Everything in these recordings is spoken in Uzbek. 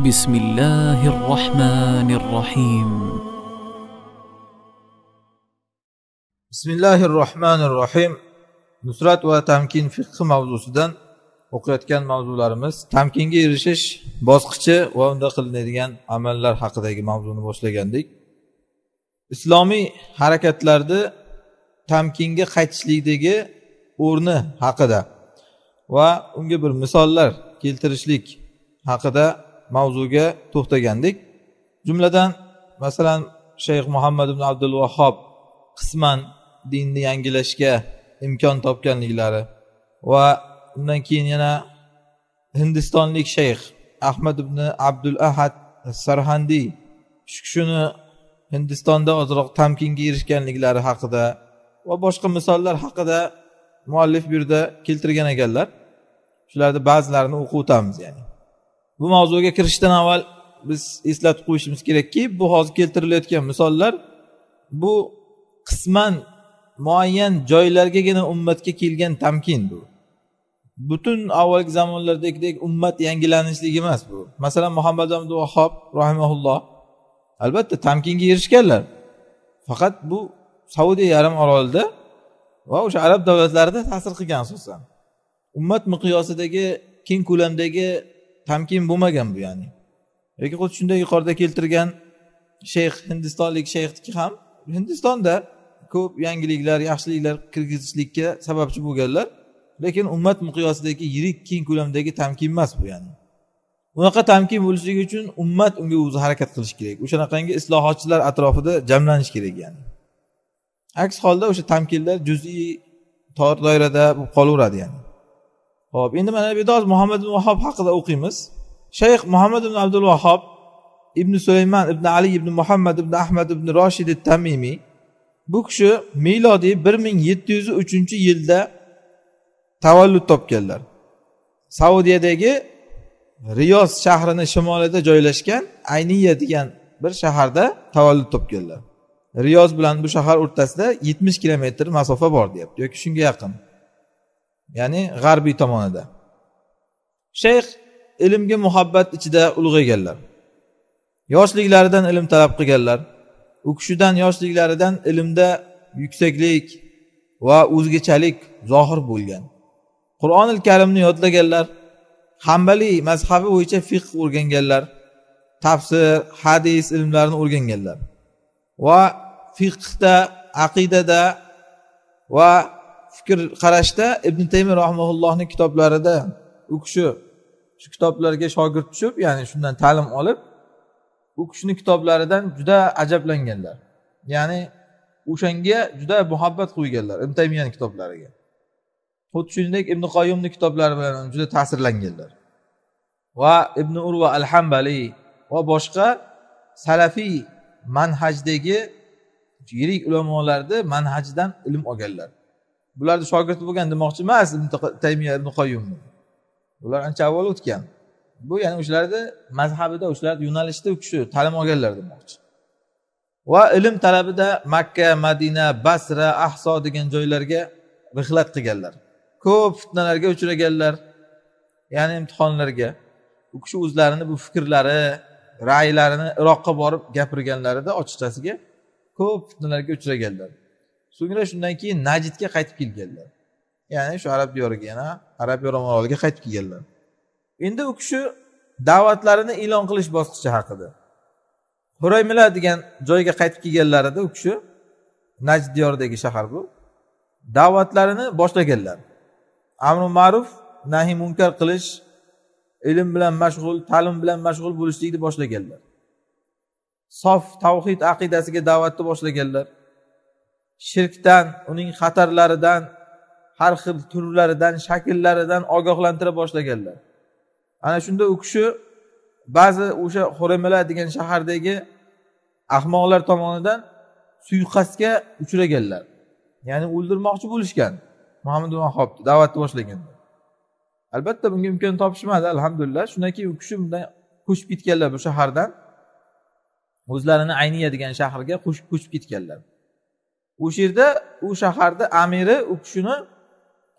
بسم الله الرحمن الرحيم بسم الله الرحمن الرحيم nusrat va tamkin fiqhi mavzusidan o'qiyotgan mavzularimiz tamkinga erishish bosqichi va unda qilinadigan amallar haqidagi mavzuni boshlagandik islomiy harakatlarni tamkinga qaytishlikdagi o'rni haqida va unga bir misollar keltirishlik haqida mavzuga to'xtagandik jumladan masalan shayx muhammad ibn abdul vahob qisman dinni yangilashga imkon topganliklari va undan keyin yana hindistonlik shayx ahmad ibn abdul ahad sarhandiy shu kishini hindistonda ozroq tamkinga erishganliklari haqida va boshqa misollar haqida muallif bu yerda keltirgan ekanlar shularni ba'zilarini o'qib o'tamiz ya'ni bu mavzuga kirishdan avval biz eslatib qo'yishimiz kerakki bu hozir keltirilayotgan misollar bu qisman muayyan joylargagina ummatga kelgan tamkin bu butun avvalgi zamonlardagidek ummat yangilanishligi emas bu masalan muhammad abdu vahob rahimaulloh albatta tamkinga erishganlar faqat bu saudiya yarim orolida va o'sha arab davlatlarida ta'sir qilgan asosan ummat miqyosidagi keng ko'lamdagi tamkin bo'lmagan bu ya'ni yoki xuddi shunday yuqorida keltirgan shayx hindistonlik shayxniki ham hindistonda ko'p yangiliklar yaxshiliklar kirgizishlikka sababchi bo'lganlar lekin ummat miqyosidagi yirik keng ko'lamdagi tamkin emas bu ya'ni bunaqa tamkin bo'lishligi uchun ummat unga o'zi harakat qilishi kerak o'shanaqangi islohotchilar atrofida jamlanish kerak ya'ni aks holda o'sha tamkinlar juz'iy tor doirada bo'lib qolaveradi ya'ni ho'p endi mana bu yerda muhammad ibn vahob haqida o'qiymiz shayx muhammad ibn abdul vahob ibn sulaymon ibn ali ibn muhammad ibn ahmad ibn roshid tamimiy bu kishi milodiy bir ming yetti yuz uchinchi yilda tavallud topganlar saudiyadagi riyoz shahrini shimolida joylashgan ayniya degan bir shaharda tavallud topganlar riyoz bilan bu shahar o'rtasida yetmish kilometr masofa bor deyapti yoki shunga yaqin ya'ni g'arbiy tomonida shayx ilmga muhabbat ichida ulg'ayganlar yoshliklaridan ilm talab qilganlar u kishidan yoshliklaridan ilmda yuksaklik va o'zgachalik zohir bo'lgan qur'oni karimni yodlaganlar hambaliy mazhabi bo'yicha fiqh o'rganganlar tafsir hadis ilmlarini o'rganganlar va fiqhda aqidada va fikr qarashda ibn taymiy rahmaullohni kitoblarida u kishi shu kitoblarga shogird tushib ya'ni shundan ta'lim olib u kishini kitoblaridan juda ajablanganlar ya'ni o'shanga juda muhabbat qo'yganlar ibn taymiyani kitoblariga xuddi shuningdek ibn qoyimni kitoblari bilan juda ta'sirlanganlar va ibn urva al hambali va boshqa salafiy manhajdagi yirik ulamolarni manhajidan ilm olganlar bularni shogirdi bo'lgan demoqchi emas taymiya ibn qoyum ular ancha avval o'tgan bu ya'ni o'shalarni mazhabida o'shalarni yo'nalishida u kishi ta'lim olganlar demoqchi va ilm talabida makka madina basra ahso degan joylarga rihlat qilganlar ko'p fitnalarga uchraganlar ya'ni imtihonlarga u kishi o'zlarini bu fikrlari ra'ylarini iroqqa borib gapirganlarida ochiqchasiga ko'p fitnalarga uchraganlar so'ngra shundan keyin najidga qaytib kelganlar ya'ni shu arab diyoriga yana arab oroliga qaytib kelganlar endi u kishi da'vatlarini e'lon qilish bosqichi haqida huraymila degan joyga qaytib kelganlarida u kishi najd diyoridagi shahar bu da'vatlarini boshlaganlar amri ma'ruf nahiy munkar qilish ilm bilan mashg'ul ta'lim bilan mashg'ul bo'lishlikni boshlaganlar sof tavhid aqidasiga da'vatni boshlaganlar shirkdan uning xatarlaridan har xil turlaridan shakllaridan ogohlantira boshlaganlar ana shunda u kishi ba'zi o'sha xo'ramala degan shahardagi ahmoqlar tomonidan suiqasdga uchraganlar ya'ni o'ldirmoqchi bo'lishgan muhammad ibn da'vatni boshlaganda albatta bunga imkon topishmadi alhamdulillah shundan keyin u kishi bundan ko'chib ketganlar bu shahardan o'zlarini ayniya degan shaharga ko'chib ketganlar o'sha yerda u shaharni amiri u kishini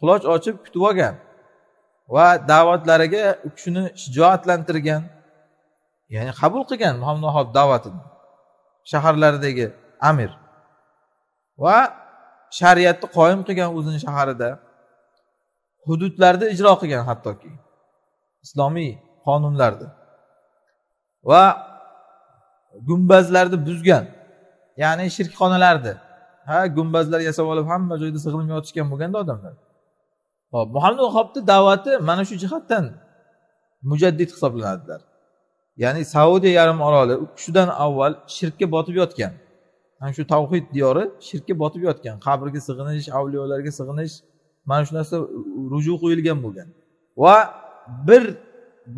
quloch ochib kutib olgan va da'vatlariga u kishini shijoatlantirgan ya'ni qabul qilgan muhammad da'vatini shaharlaridagi amir va shariatni qoyim qilgan o'zini shaharida hududlarni ijro qilgan hattoki islomiy qonunlarni va gumbazlarni buzgan ya'ni shirkxonalarni ha gumbazlar yasab olib hamma joyda sig'inib yotishgan bo'lganda odamlar hop muhammad vahobni da'vati mana shu jihatdan mujaddid hisoblanadilar ya'ni saudiya yarim oroli shundan avval shirkka botib yotgan mana shu tavhid diyori shirkka botib yotgan qabrga sig'inish avliyolarga sig'inish mana shu narsa ruju qo'yilgan bo'lgan va bir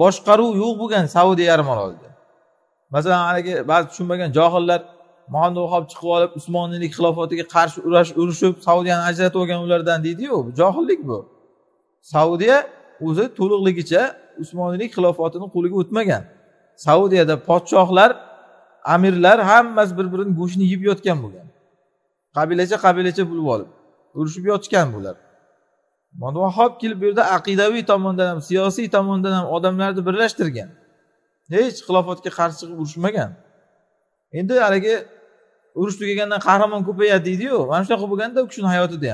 boshqaruv yo'q bo'lgan saudiya yarim orolida masalan haligi ba'zi tushunmagan johillar muhammad vahob chiqib olib usmoniylik xilofatiga qarshi urash urushib saudiyani ajratib olgan ulardan deydiyu johillik bu saudiya o'zi to'liqligicha usmoniylik xilofatini qo'liga o'tmagan saudiyada podshohlar amirlar hammasi bir birini go'shtini yeb yotgan bo'lgan qabilacha qabilacha bo'lib olib urushib yotishgan bular vahob kelib bu yerda aqidaviy tomondan ham siyosiy tomondan ham odamlarni birlashtirgan hech xilofatga qarshi chiqib urushmagan endi haligi urush tugagandan qahramon ko'payadi deydiyu mana shunaqa qilib bo'lganda u kishini hayotida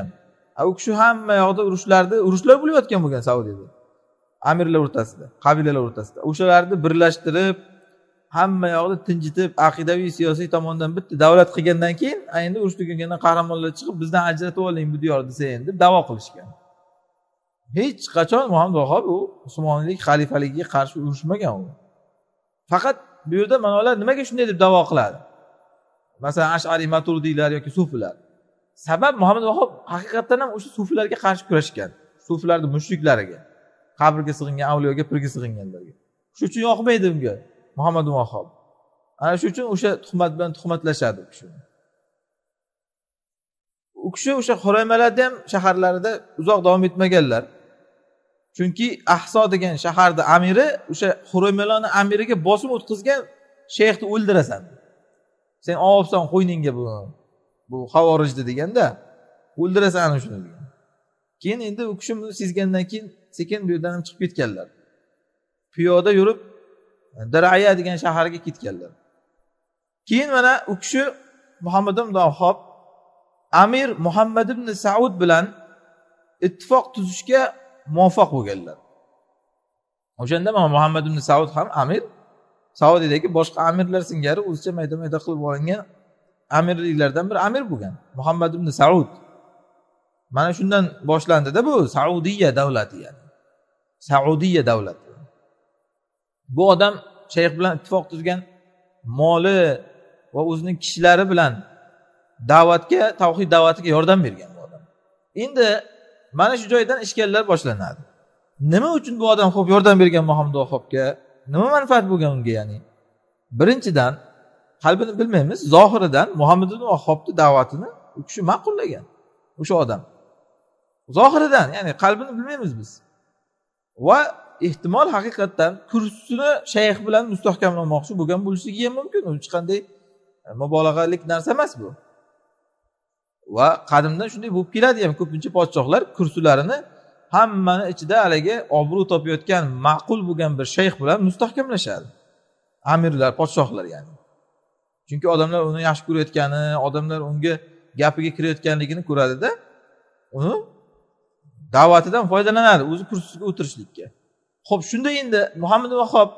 ham u kishi hamma yoqda urushlarni urushlar bo'layotgan bo'lgan saudiyada amirlar o'rtasida qabilalar o'rtasida o'shalarni birlashtirib hamma yoqni tinchitib aqidaviy siyosiy tomondan bitta davlat qilgandan keyin endi urush tugagandan qahramonlar chiqib bizdan ajratib oling bu diyorni desa endi deb davo qilishgan hech qachon muhammad vahob u usmonlik xalifaligiga qarshi urushmagan u faqat bu yerda manolar nimaga shunday deb davo qiladi masalan ashariy maturdiylar yoki sufilar sabab muhammad vahob haqiqatdan ham o'sha sufilarga qarshi kurashgan sufilarni mushriklariga qabrga sig'ingan avliyoga pirga sig'inganlarga shuning uchun yoqmaydi unga muhammad vahob ana shuning uchun o'sha tuhmat bilan tuhmatlashadi u u kishi o'sha xuraymalarni ham shaharlarida uzoq davom etmaganlar chunki ahso degan shaharni amiri o'sha xuromeloni amiriga bosim o'tkazgan shayxni o'ldirasan sen olibsan qo'yningga bu bu havorijni deganda o'ldirasan ana shuni keyin endi u kishi buni sezgandan keyin sekin bu yerdan ham chiqib ketganlar piyoda yurib daraya degan shaharga ketganlar keyin mana u kishi muhammad ibn amir muhammad ibn saud bilan ittifoq tuzishga muvaffaq bo'lganlar o'shanda muhammad ibn saud ham amir saudiyadagi boshqa amirlar singari o'zicha mayda mayda qilib olingan amirliklardan bir amir bo'lgan muhammad ibn saud mana shundan boshlandida bu saudiya davlati ya'ni saudiya davlati bu odam shayx bilan ittifoq tuzgan moli va o'zini kishilari bilan da'vatga tavhid da'vatiga yordam bergan bu odam endi mana shu joydan ishkallar boshlanadi nima uchun bu odam ho'p yordam bergan muhammad vahobga nima manfaat bo'lgan unga ya'ni birinchidan qalbini bilmaymiz zohiridan muhammad vahobni da'vatini u kishi ma'qullagan o'sha odam zohiridan ya'ni qalbini bilmaymiz biz va ehtimol haqiqatdan kursini shayx bilan mustahkamlamoqchi bo'lgan bo'lishligi ham mumkin hech qanday e, mubolag'alik narsa emas bu va qadimdan shunday bo'lib keladi ham ko'pincha podshohlar kursilarini hammani ichida haligi obro' topayotgan ma'qul bo'lgan bir shayx bilan mustahkamlashadi amirlar podshohlar ya'ni chunki odamlar uni yaxshi ko'rayotgani odamlar unga gapiga kirayotganligini ko'radida uni da'vatidan foydalanadi o'zi kursiga o'tirishlikka ho'p shunda endi muhammad vahob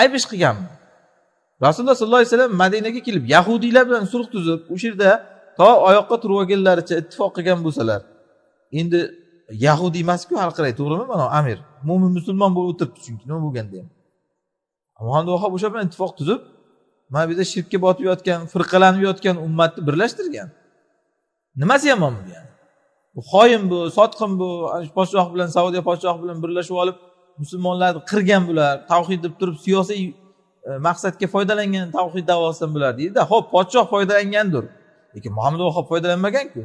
ayb ish qilganmi rasululloh sollallohu alayhi vasallam madinaga kelib yahudiylar bilan sulh tuzib o'sha yerda to oyoqqa turib olgunlaricha ittifoq qilgan bo'lsalar endi yahudiy emasku harqiray to'g'rimi mana amir mo'min musulmon bo'lib o'tiribdi chunki nima bo'lganda ham muhammad vahob o'sha bilan ittifoq tuzib mana bu yerda shirkka botib yotgan firqalanib yotgan ummatni birlashtirgan nimasi yomon bu degan bu xoin bu sotqin bu podshoh bilan saudiya podshohi bilan birlashib olib musulmonlarni qirgan bular tavhid deb turib siyosiy e, maqsadga foydalangan tavhid davosidan bular deydida ho'p podshoh foydalangandir lekin muhammad vahob foydalanmaganku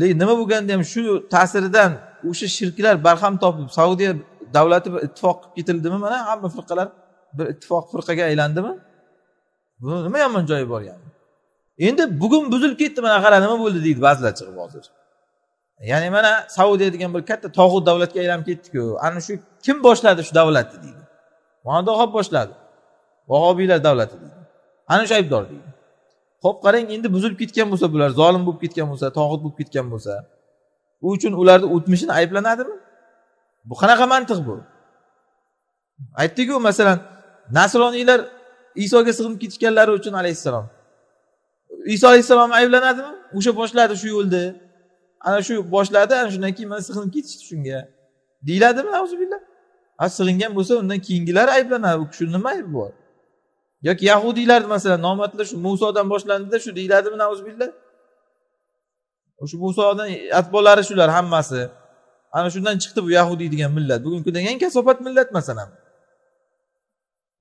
lekin nima bo'lganda ham shu ta'siridan o'sha shirklar barham topib saudiya davlati bir ittifoq qilib ketildimi mana hamma firqalar bir ittifoq firqaga aylandimi buni nima yomon joyi bor yani endi bugun buzilib ketdi mana qara nima bo'ldi deydi ba'zilar chiqib hozir ya'ni mana saudiya degan bir katta tog'ut davlatga aylanib ketdiku ana shu kim boshladi shu davlatni deydi muhammad vahob boshladi vahobiylar davlati deydi ana shu aybdor deydi ho'p qarang endi buzilib ketgan bo'lsa bular zolim bo'lib ketgan bo'lsa tog'ut bo'lib ketgan bo'lsa u uchun ularni o'tmishini ayblanadimi bu qanaqa mantiq bu aytdiku masalan nasroniylar isoga sig'inib ketishganlari uchun alayhissalom iso alayhissalom ayblanadimi o'sha boshladi shu yo'lni ana shu boshladi ana shundan keyin mana sig'inib ketishdi shunga deyiladimi a sig'ingan bo'lsa undan keyingilar ayblanadi u kishini nima aybi bor yoki yahudiylarni masalan nomardlar shu musodan boshlandida shu deyiladimi nauzubillah o'sha musodan atbolari shular hammasi ana shundan chiqdi bu yahudiy degan millat bugungi kunda eng kasofat millat masalan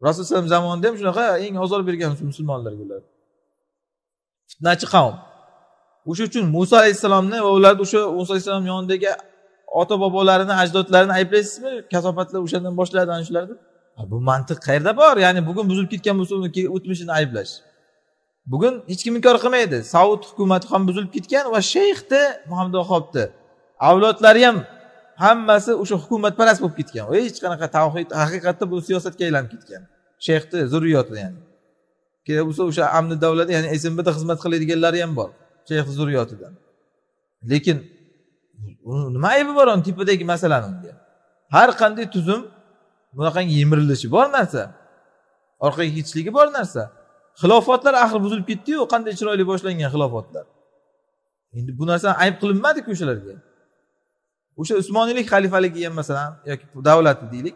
rasululloh alayhi zamonida ham shunaqa eng ozor bergan musulmonlarga ular fitnachi qavm o'sha uchun muso alayhissalomni va ularni o'sha muso alayhissalom yonidagi ota bobolarini ajdodlarini ayblaysizmi kasofatlar o'shandan boshladi ana shularda bu mantiq qayerda bor ya'ni bugun buzilib ketgan bo'lsa uni o'tmishini ayblash bugun hech kim inkor qilmaydi saud hukumati ham buzilib ketgan va shayxni muhammad vahobni avlodlari ham hammasi o'sha hukumatparast bo'lib ketgan hech qanaqa tavhid haqiqatda bu siyosatga aylanib ketgan shayxni zurriyoti ya'ni kerak bo'lsa o'sha amni davlat ya'ni smbda xizmat qiladiganlari ham bor shayx zurriyotidan lekin nima aybi bor uni tepadagi masalani unga har qanday tuzum bunaqangi yemirilishi bor narsa orqaga ketishligi bor narsa xilofatlar axir buzilib ketdiyu qanday chiroyli boshlangan xilofatlar endi bu narsa ayb qilinmadiku o'shalarga o'sha usmoniylik xalifaligi ham masalan yoki davlati deylik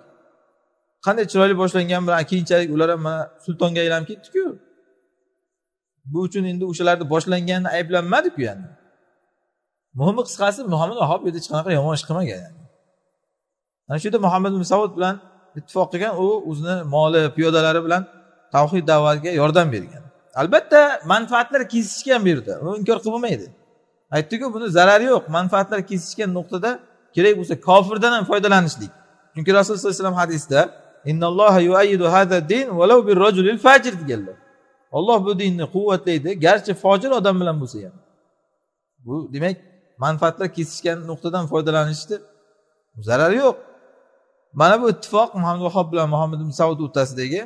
qanday chiroyli boshlangan bilan keyinchalik ular ham mana sultonga aylanib ketdiku bu uchun endi o'shalarni boshlangani ayblanmadiku ya'ni muhimi qisqasi muhammad vahob hech qanaqa yomon ish qilmagan yani ana shu yerda muhammad musavud bilan ittifoq qilgan u o'zini moli piyodalari bilan tavhid da'vatiga yordam bergan albatta manfaatlar kesishgan bu yerda uni inkor qilib bo'lmaydi aytdiku buni zarari yo'q manfaatlar kesishgan nuqtada kerak bo'lsa kofirdan ham foydalanishlik chunki rasululloh sallallohu alayhi vasallam hadisda deganlar olloh bu dinni quvvatlaydi garchi fojir odam bilan bo'lsa ham bu demak manfaatlar kesishgan nuqtadan foydalanishni zarari yo'q mana bu ittifoq muhammad vahob bilan muhammad ibn saud o'rtasidagi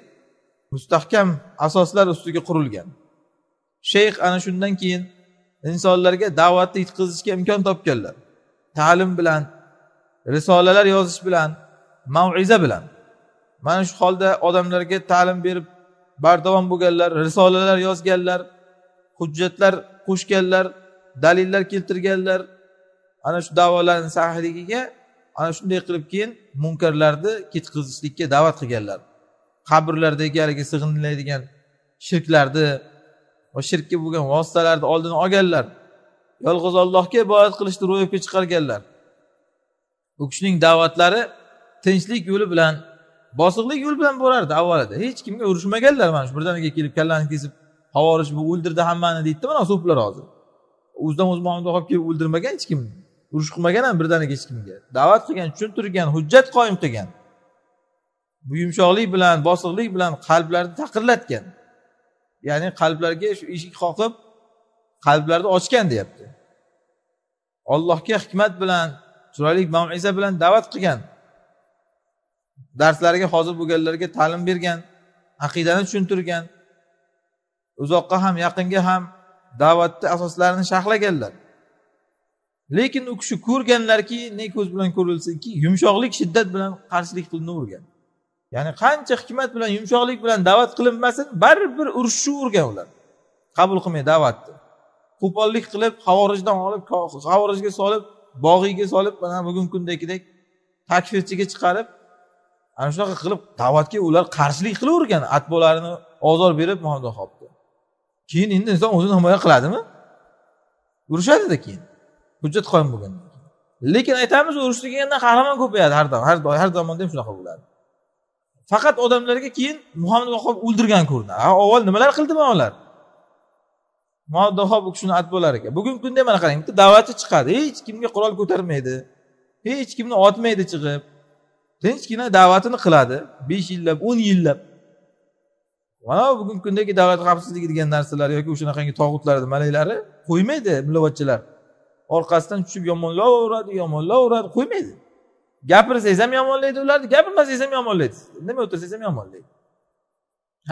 mustahkam asoslar ustiga qurilgan shayx ana shundan keyin insonlarga da'vatni yetkazishga imkon topganlar ta'lim bilan risolalar yozish bilan maviza bilan mana shu holda odamlarga ta'lim berib bardavom bo'lganlar risolalar yozganlar hujjatlar qo'shganlar dalillar keltirganlar ana shu da'volarni sahiyligiga ana shunday qilib keyin munkarlarni ketkazishlikka da'vat qilganlar qabrlardagi haligi sig'inlaydigan shirklarni va shirkka bo'lgan vositalarni oldini olganlar yolg'iz ollohga ibodat qilishni ro'yobga chiqarganlar u kishining da'vatlari tinchlik yo'li bilan bosiqlik yo'li bilan borardi avvalida hech kimga urushmaganlar mana shu birdaniga kelib kallani kesib havorish bu o'ldirdi hammani deydida mana so'plar hozir o'zidan o'zi muhammad olib kelib o'ldirmagan hech kimni urush qilmagan ham birdaniga hech kimga da'vat qilgan tushuntirgan hujjat qoyim qilgan bu yumshoqlik bilan bosiqlik bilan qalblarni taqirlatgan ya'ni qalblarga shu eshik qoqib qalblarni ochgan deyapti ollohga hikmat bilan chiroyli maiza bilan da'vat qilgan darslariga hozir bo'lganlarga ta'lim bergan aqidani tushuntirgan uzoqqa ham yaqinga ham da'vatni asoslarini sharhlaganlar lekin u kishi ko'rganlarki ne ko'z bilan ko'rilsinki yumshoqlik shiddat bilan qarshilik qilinavergan ya'ni qancha hikmat bilan yumshoqlik bilan da'vat qilinmasin baribir urishishvergan ular qabul qilmay da'vatni qo'pollik qilib havorijdan olib havorijga solib bog'iyga solib mana bugungi kundagidek takfirchiga chiqarib ana shunaqa qilib da'vatga ular qarshilik qilavergan atbolarini ozor berib keyin endi inson o'zini himoya qiladimi urishadida keyin hujjat qoyim bo'lgan lekin aytamiz urush kelganda qahramon ko'payadi har doim har doim har zamonda ham shunaqa bo'ladi faqat odamlarga keyin muhammad vahob o'ldirgan ko'rinadi avval nimalar qildi mana ular muhammad vahob u kishini atbolar ekan bugungi kunda mana qarang bitta da'vatchi chiqadi hech kimga qurol ko'tarmaydi hech kimni otmaydi chiqib tinchgina da'vatini qiladi besh yillab o'n yillab mana bugungi kundagi davlat xavfsizligi degan narsalar yoki o'shanaqangi tog'utlarni malaklari qo'ymaydi millatchilar orqasidan tushib yomonlayveradi yomonlayveradi qo'ymaydi gapirsangiz ham yomonlaydi ularni gapirmasangiz ham yomonlaydi indamay o'tirsangiz ham yomonlaydi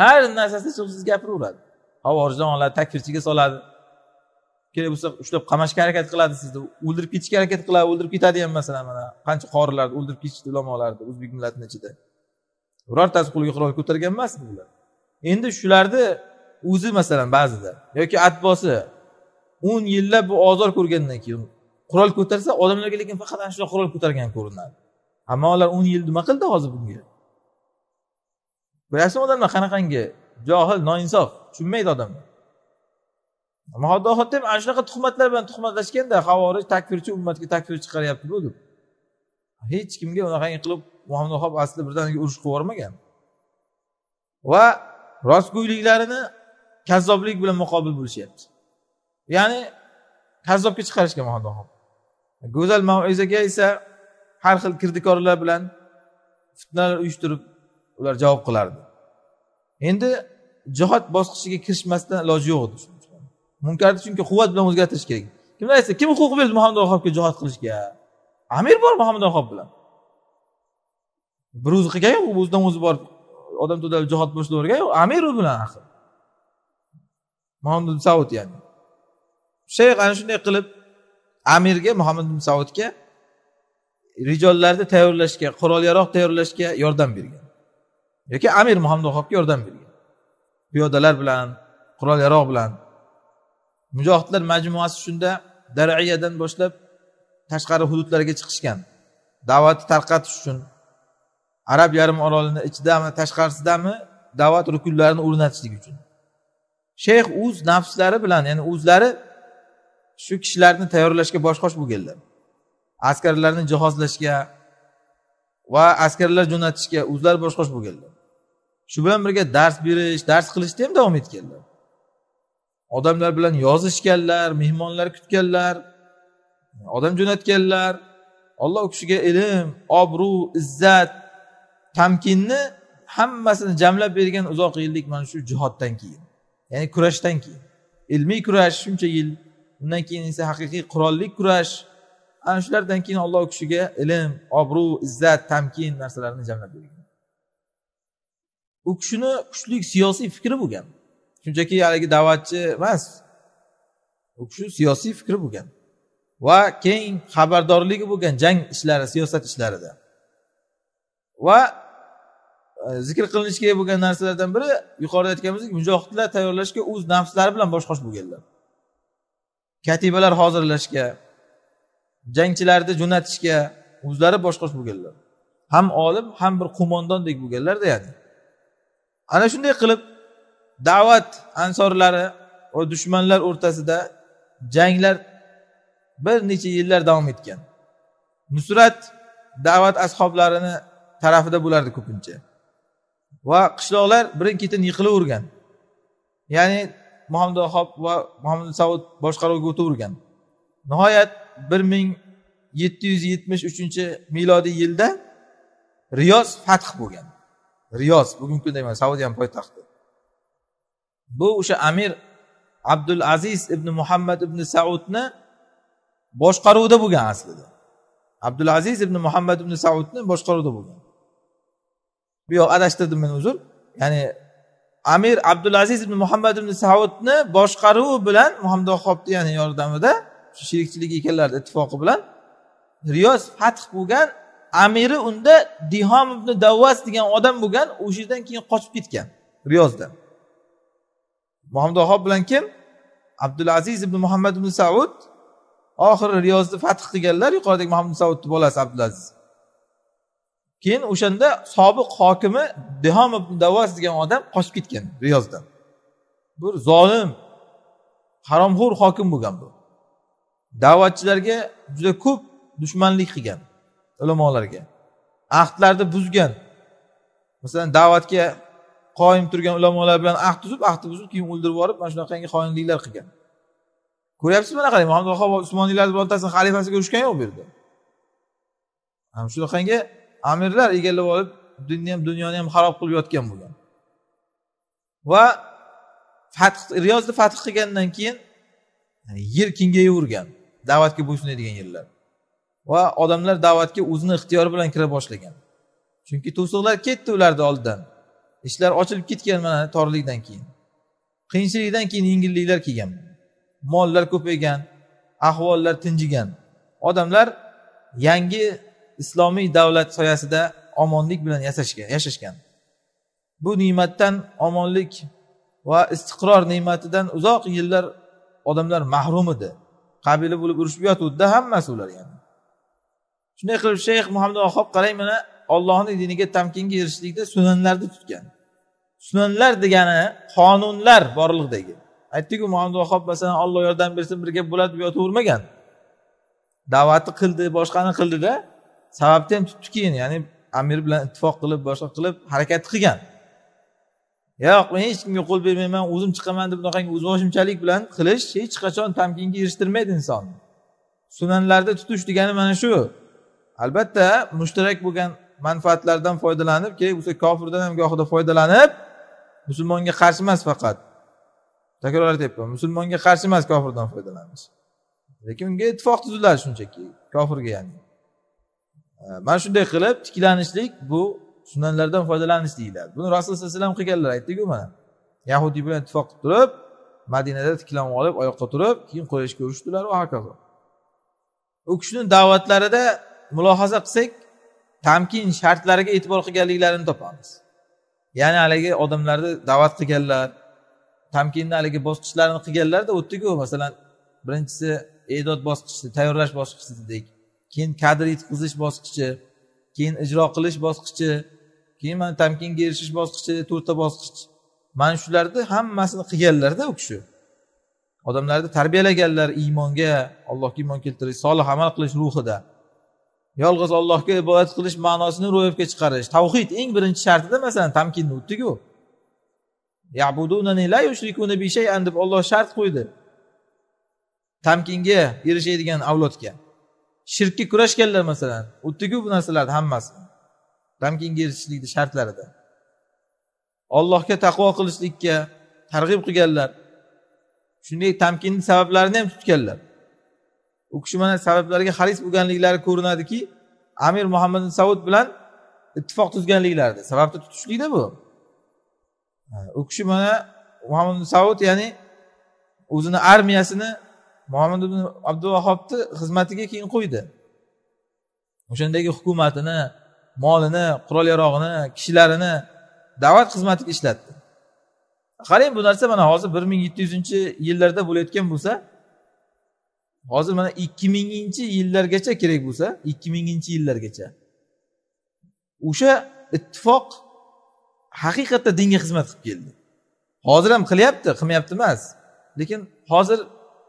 har narsasida so'zsiz gapiraveradi havorijdan oladi takfirchiga soladi kerak bo'lsa ushlab qamashga harakat qiladi sizni o'ldirib ketishga harakat qiladi o'ldirib ketadi ham masalan mana qancha qorilarni o'ldirib ketishdi ulamolarni o'zbek millatini ichida birortasi qo'liga qurol ko'targan emasmi bular endi shularni o'zi masalan ba'zida yoki atbosi o'n yillab bu ozor ko'rgandan keyin qurol ko'tarsa odamlarga lekin faqat ana shunaqa qurol ko'targan ko'rinadi ammo ular o'n yil nima qildi hozir bunga bilasizmi odamlar qanaqangi johil noinsof tushunmaydi odam mahodda ham ana shunaqa tuhmatlar bilan tuhmatlashganda havorij takfirchi ummatga takfir chiqaryaptiku deb hech kimga unaqangi qilib muhammad vahob aslida birdaniga urush qilib yubormagan va rostgo'yliklarini kazzoblik bilan muqobil bo'lishyapti ya'ni kazzobga chiqarishga muhabbat go'zal maizaga esa har xil kirdikorlar bilan fitnalar uyushtirib ular javob qilardi endi jihod bosqichiga kirishmasdan iloji yo'q edi munkarni chunki quvvat bilan o'zgartirish kerak kim aytsa kim huquq berdi muhammad vahobga jihod qilishga amir bor muhammad vahob bilan bir o'zi qilgan yo'q o'zidan o'zi borib odam to'dalib jihod boshlayvergan yo'q amir u bilan axir muhammad saud ya'ni shayx ana shunday qilib amirga muhammad ibn saudga rijollarni tayyorlashga qurol yaroq tayyorlashga yordam bergan yoki amir muhammad vahobga yordam bergan piyodalar bilan qurol yaroq bilan mujohidlar majmuasi shunda daraiyadan boshlab tashqari hududlarga chiqishgan da'vatni tarqatish uchun arab yarim orolini ichidami tashqarisidami da'vat rukunlarini o'rnatishlik uchun shayx o'z nafslari bilan ya'ni o'zlari shu kishilarni tayyorlashga bosh qosh bo'lganlar askarlarni jihozlashga va askarlar jo'natishga o'zlari bosh qosh bo'lganlar shu bilan birga dars berish dars qilishda ham davom etganlar odamlar bilan yozishganlar mehmonlar kutganlar odam jo'natganlar olloh u kishiga ilm obro' izzat tamkinni hammasini jamlab bergan uzoq yillik mana shu jihoddan keyin ya'ni kurashdan keyin ilmiy kurash shuncha yil undan keyin esa haqiqiy qurolli kurash ana shulardan keyin olloh kishiga ilm obro' izzat tamkin narsalarni jamlab bergan u kishini kuchli siyosiy fikri bo'lgan shunchaki haligi da'vatchi emas u kishi siyosiy fikri bo'lgan va keng xabardorligi bo'lgan jang ishlari siyosat ishlarida va e, zikr qilinishi kerak bo'lgan narsalardan biri yuqorida aytganimizdek mujohidlar tayyorlashga o'z nafslari bilan bosh qosh bo'lganlar katibalar hozirlashga jangchilarni jo'natishga o'zlari boshqarish bo'lganlar ham olim ham bir qo'mondondek bo'lganlar deyadi ana shunday qilib da'vat ansorlari va dushmanlar o'rtasida janglar bir necha yillar davom etgan nusrat da'vat ashoblarini tarafida bo'lardi ko'pincha va qishloqlar birin ketin yiqilavergan ya'ni muhammad ahob va muhammad saud boshqaruvga o'tavergan nihoyat bir ming yetti yuz yetmish uchinchi milodiy yilda riyoz fath bo'lgan riyoz bugungi kunda mana saudiyani poytaxti bu o'sha amir abdul aziz ibn muhammad ibn saudni boshqaruvida bo'lgan aslida abdul aziz ibn muhammad ibn saudni boshqaruvida bo'lgan bu yo'q adashtirdim men uzr ya'ni amir abdulaziz ibn muhammad ibn saudni boshqaruvi bilan muhammad muhammadxobni yani yordamida sherikchilik ekanlarni ittifoqi bilan riyoz fath bo'lgan amiri unda dihom ibn davvas degan odam bo'lgan o'sha yerdan keyin qochib ketgan muhammad muhammadxob bilan kim abdulaziz ibn muhammad ibn saud oxiri riyozni fath qilganlar yuqoridagi muhammad saudni bolasi abdulaziz keyin o'shanda sobiq hokimi dehom ibn davas degan odam qochib ketgan riyozdan bir zolim haromxo'r hokim bo'lgan bu da'vatchilarga juda ko'p dushmanlik qilgan ulamolarga ahdlarni buzgan masalan da'vatga qoyim turgan ulamolar bilan ahd tuzib ahdni buzib keyin o'ldirib yuborib mana shunaqangi xoinliklar qilgan ko'ryapsizmi mana qarang muhammad vahob usmoniylarni birontasini xalifasiga urushgan yo'q bu yerda ana shunaqangi amirlar egallab olib dinni ham dunyoni ham harob qilib yotgan bo'lgan va fath riyozni fath qilgandan keyin yer kengayavergan da'vatga bo'ysunadigan yerlar va odamlar da'vatga o'zini ixtiyori bilan kira boshlagan chunki to'siqlar ketdi ularni oldidan ishlar ochilib ketgan mana torlikdan keyin qiyinchilikdan keyin yengilliklar kelgan mollar ko'paygan ahvollar tinjigan odamlar yangi islomiy davlat soyasida omonlik bilan yashashgan yashashgan bu ne'matdan omonlik va istiqror ne'matidan uzoq yillar odamlar mahrum edi qabila bo'lib urushib yotuvdida hammasi ular yani shunday qilib shayx muhammad vahob qarang mana ollohni diniga tamkinga erishishlikda sunanlarni tutgan sunanlar degani qonunlar borliqdagi aytdiku muhammad vahob masalan olloh yordam bersin bir gap bo'ladi deb yotavermagan da'vatni qildi boshqani qildida sababni ham tutdi keyin ya'ni amir bilan ittifoq qilib boshqa qilib harakat qilgan yo'q men hech kimga qo'l bermayman o'zim chiqaman deb bunaqangi o'zboshimchalik bilan qilish hech qachon tamkinga erishtirmaydi insonni sunanlarda tutish degani mana shu albatta mushtarak bo'lgan manfaatlardan foydalanib keyin bo'lsa kofirdan ham gohida foydalanib musulmonga qarshi emas faqat takror aytyapman musulmonga qarshi emas kofirdan foydalanish lekin unga ittifoq tuziladi shunchaki kofirga ya'ni mana shunday qilib tiklanishlik bu sunanlardan foydalanish deyiladi buni rasululloh alayhi vasallam qilganlar aytdiku mana yahudiy bilan ittifoq qilib turib madinada tiklanib olib oyoqqa turib keyin qurayshga urushdilar va hokazo u kishini da'vatlarida mulohaza qilsak tamkin shartlariga e'tibor qilganliklarini topamiz ya'ni haligi odamlarni da'vat qilganlar tamkinni haligi bosqichlarini qilganlarda o'tdiku masalan birinchisi e'dod bosqichi tayyorlash bosqichi dedik keyin kadr yetkazish bosqichi keyin ijro qilish bosqichi keyin mana tamkinga erishish bosqichi to'rtta bosqich mana shularni hammasini qilganlarda u kishi odamlarni tarbiyalaganlar iymonga allohga iymon keltirish solih amal qilish ruhida yolg'iz allohga ibodat qilish ma'nosini ro'yobga chiqarish tavhid eng birinchi shartida masalan tamkinni o'tdiku deb olloh shart qo'ydi tamkinga erishadigan avlodga shirkka kurashganlar masalan o'tdiku bu narsalarni hammasi ramkingga erishishlikni shartlarida ollohga taqvo qilishlikka targ'ib qilganlar shunday tamkinni sabablarini ham tutganlar u kishi mana sabablarga haris bo'lganliklari ko'rinadiki amir muhammad saud bilan ittifoq tuzganliklarida sababni tutishlikda bu u kishi mana muhammad saud ya'ni o'zini armiyasini muhammad ibn abduvahobni xizmatiga keyin qo'ydi o'shandagi hukumatini molini qurol yarog'ini kishilarini da'vat xizmatiga ishlatdi qarang bu narsa mana hozir bir ming yetti yuzinchi yillarda bo'layotgan bo'lsa hozir mana ikki minginchi yillargacha kerak bo'lsa ikki minginchi yillargacha o'sha ittifoq haqiqatda dinga xizmat qilib keldi hozir ham qilyapti qilmayapti emas lekin hozir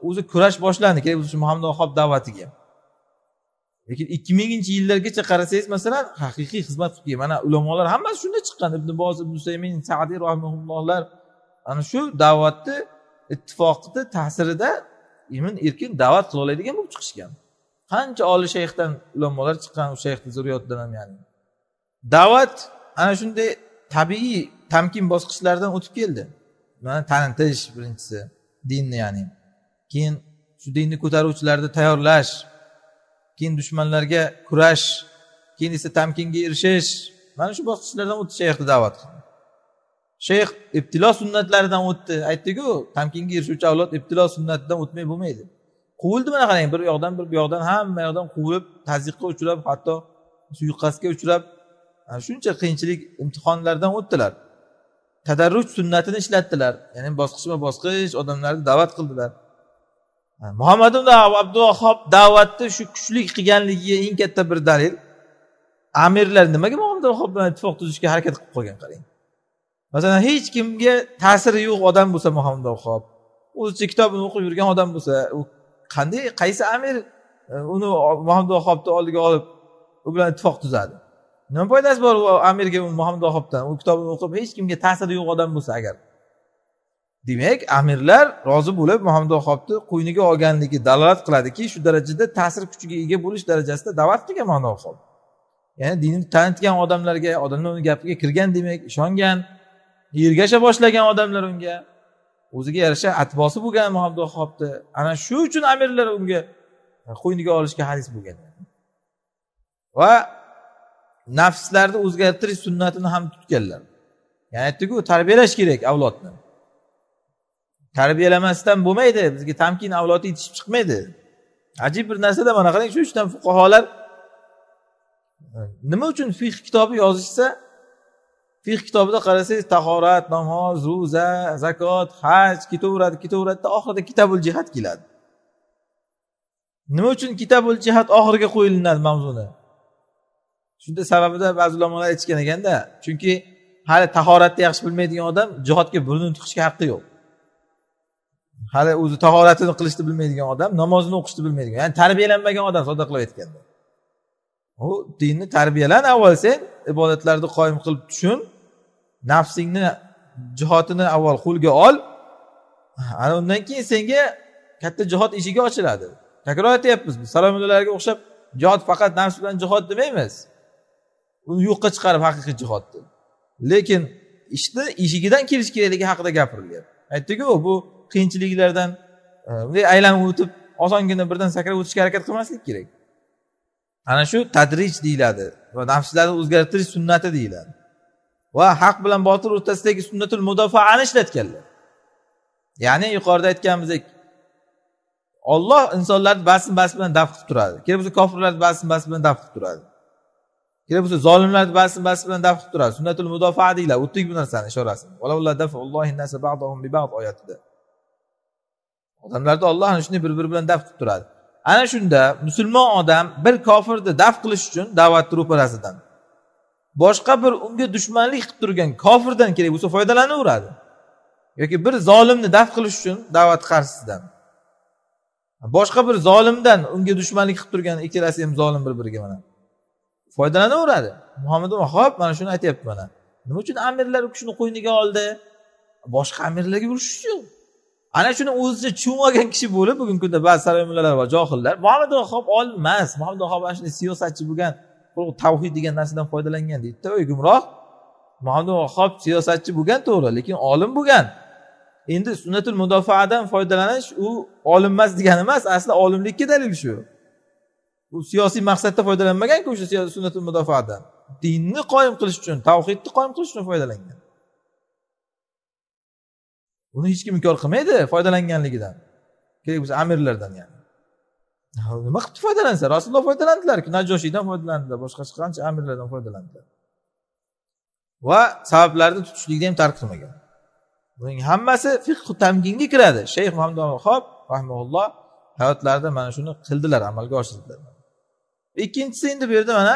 o'zi kurash boshlandi kerak shu muhammad ahob da'vatiga lekin ikki minginchi yillargacha qarasangiz masalan haqiqiy xizmat qilib kelgan mana ulamolar hammasi shunda chiqqan ibn boz ibn usaymin sadiy rahimullohlar ana shu da'vatni ittifoqni ta'sirida emin erkin da'vat qila oladigan bo'lib chiqishgan qancha oliy shayxdan ulamolar chiqqan u shayxni zurriyotidan ham ya'ni da'vat ana shunday tabiiy tamkin bosqichlaridan o'tib keldi mana tanitish birinchisi dinni ya'ni keyin shu dinni ko'taruvchilarni tayyorlash keyin dushmanlarga kurash keyin esa tamkinga erishish mana shu bosqichlardan o'tdi shayxni da'vat shayx ibtilo sunnatlaridan o'tdi aytdiku tamkinga erishuvchi avlod ibtilo sunnatidan o'tmay bo'lmaydi quvildi mana qarang bir yoqdan bir bu yoqdan hamma yoqdan quvilib tazyiqqa uchrab hatto suiqasdga uchrab shuncha qiyinchilik imtihonlardan o'tdilar tadarruj sunnatini ishlatdilar ya'ni bosqichma bosqich odamlarni da'vat qildilar muhammad ibn abduvahhob da'vatni shu kuchlik qilganligiga eng katta bir dalil amirlar nimaga muhammad vahhob bilan ittifoq tuzishga harakat qilib qolgan qarang masalan hech kimga ta'siri yo'q odam bo'lsa muhammad vahhob o'zicha kitobini o'qib yurgan odam bo'lsa u qanday qaysi amir e, uni muhammad vahobni oldiga olib u bilan ittifoq tuzadi nima foydasi bor u amirga muhammad vahobdan u kitobini o'qib hech kimga ta'siri yo'q odam bo'lsa agar demak amirlar rozi bo'lib muhammad muhammadxobni qo'yniga olganligi dalolat qiladiki shu darajada ta'sir kuchiga ega bo'lish darajasida da'vat qilgan muhammadxob ya'ni dinni tanitgan odamlarga odamlar uni gapiga kirgan demak ishongan ergasha boshlagan odamlar unga o'ziga yarasha atbosi bo'lgan muhammad muhammadxobni ana shu uchun amirlar unga qo'yniga olishga hadis bo'lgan va nafslarni o'zgartirish sunnatini ham tutganlar ya'ni aytdiku tarbiyalash kerak avlodni tarbiyalamasdan bo'lmaydi bizga tamkin avlod yetishib chiqmaydi ajib bir narsada mana qarang shu uchdan fuqarolar nima uchun fih kitobi yozishsa fih kitobida qarasangiz tahorat namoz ro'za zakot haj ketaveradi ketaveradida oxirida kitabul jihad keladi nima uchun kitabul jihad oxiriga qo'yilinadi mavzuni shunda sababida ba'zi ulamolar aytishgan ekanda chunki hali tahoratni yaxshi bilmaydigan odam jihodga burnini tiqishga haqqi yo'q hali o'zi tahoratini qilishni bilmaydigan odam namozini o'qishni bilmaydigan ya'ni tarbiyalanmagan odam sodda qilib aytganda u dinni tarbiyalan avval sen ibodatlarni qoyim qilib tushun nafsingni jihotini avval qo'lga ol ana undan keyin senga katta jihod eshigi ochiladi takror aytyapmiz biz salomullarga o'xshab jihod faqat nafs bilan jihod demaymiz uni yo'qqa chiqarib haqiqiy jihodni lekin ishni eshigidan kelish kerakligi haqida gapirilyapti aytdiku bu qiyinchiliklardan e, bunday aylanib o'tib osongina birdan sakrab o'tishga harakat qilmaslik kerak ana shu tadrij deyiladi va nafslarni o'zgartirish sunnati deyiladi va haq bilan botil o'rtasidagi sunnatul mudofaani ishlatganlar ya'ni yuqorida aytganimizdek olloh insonlarni basm bas bilan daf qilib turadi kerak bo'lsa kofirlarni basm bas bilan daf qilib turadi kerak bo'lsa zolimlarni basm bas bilan daf qilib turadi sunnatul mudofaa deyiladi o'tdik bu narsani ishorasi oyatida odamlarda olloh ana shunday bir biri bilan daf qilib turadi ana shunda musulmon odam bir kofirni daf qilish uchun da'vatni ro'parasidan boshqa bir unga dushmanlik qilib turgan kofirdan kerak bo'lsa foydalanaveradi yoki bir zolimni daf qilish uchun da'vat qarshisidan boshqa bir zolimdan unga dushmanlik qilib turgan ikkalasi ham zolim bir biriga mana foydalanaveradi muhammad hop mana shuni aytyapti mana nima uchun amirlar u kishini qo'yniga oldi boshqa amirlarga urushish uchun ana shuni o'zicha tushunmagan kishi bo'lib bugungi kunda ba'zi salaf mullalar bor johillar muhammad vahob olim emas muhammad vahob ana shunday siyosatchi bo'lgan tavhid degan narsadan foydalangan deydida o'y gumroh muhammad vahob siyosatchi bo'lgan to'g'ri lekin olim bo'lgan endi sunnatul mudofaadan foydalanish u olim emas degani emas asli olimlikka dalil shu u siyosiy maqsadda foydalanmaganku o'sha sunnatul mudofaadan dinni qoyim qilish uchun tavhidni qoyim qilish uchun foydalangan uni hech kim inkor qilmaydi foydalanganligidan kerak bo'lsa amirlardan ya'ni nima qilib foydalansa rasululloh foydalandilar najoshiydan foydalandilar boshqa qancha amirlardan foydalandilar va sabablarni tutishlikni ham tark qilmagan buning hammasi fiqhu tamkinga kiradi shayx muhammad vahob hayotlarida mana shuni qildilar amalga oshirdilar ikkinchisi endi bu yerda mana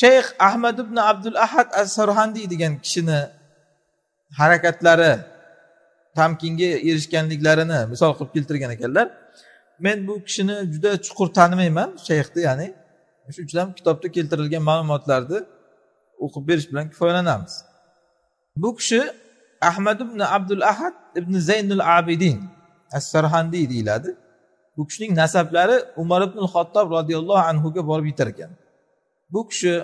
shayx ahmad ibn abdul ahad as sarhandiy degan kishini harakatlari tamkinga erishganliklarini misol qilib keltirgan ekanlar men bu kishini juda chuqur tanimayman shayxni ya'ni shuning uchun ham kitobda keltirilgan ma'lumotlarni o'qib berish bilan kifoyalanamiz bu kishi ahmad ibn abdul ahad ibn zaynul abidin assarhandiy deyiladi bu kishining nasablari umar ibn xattob roziyallohu anhuga borib yetar ekan bu kishi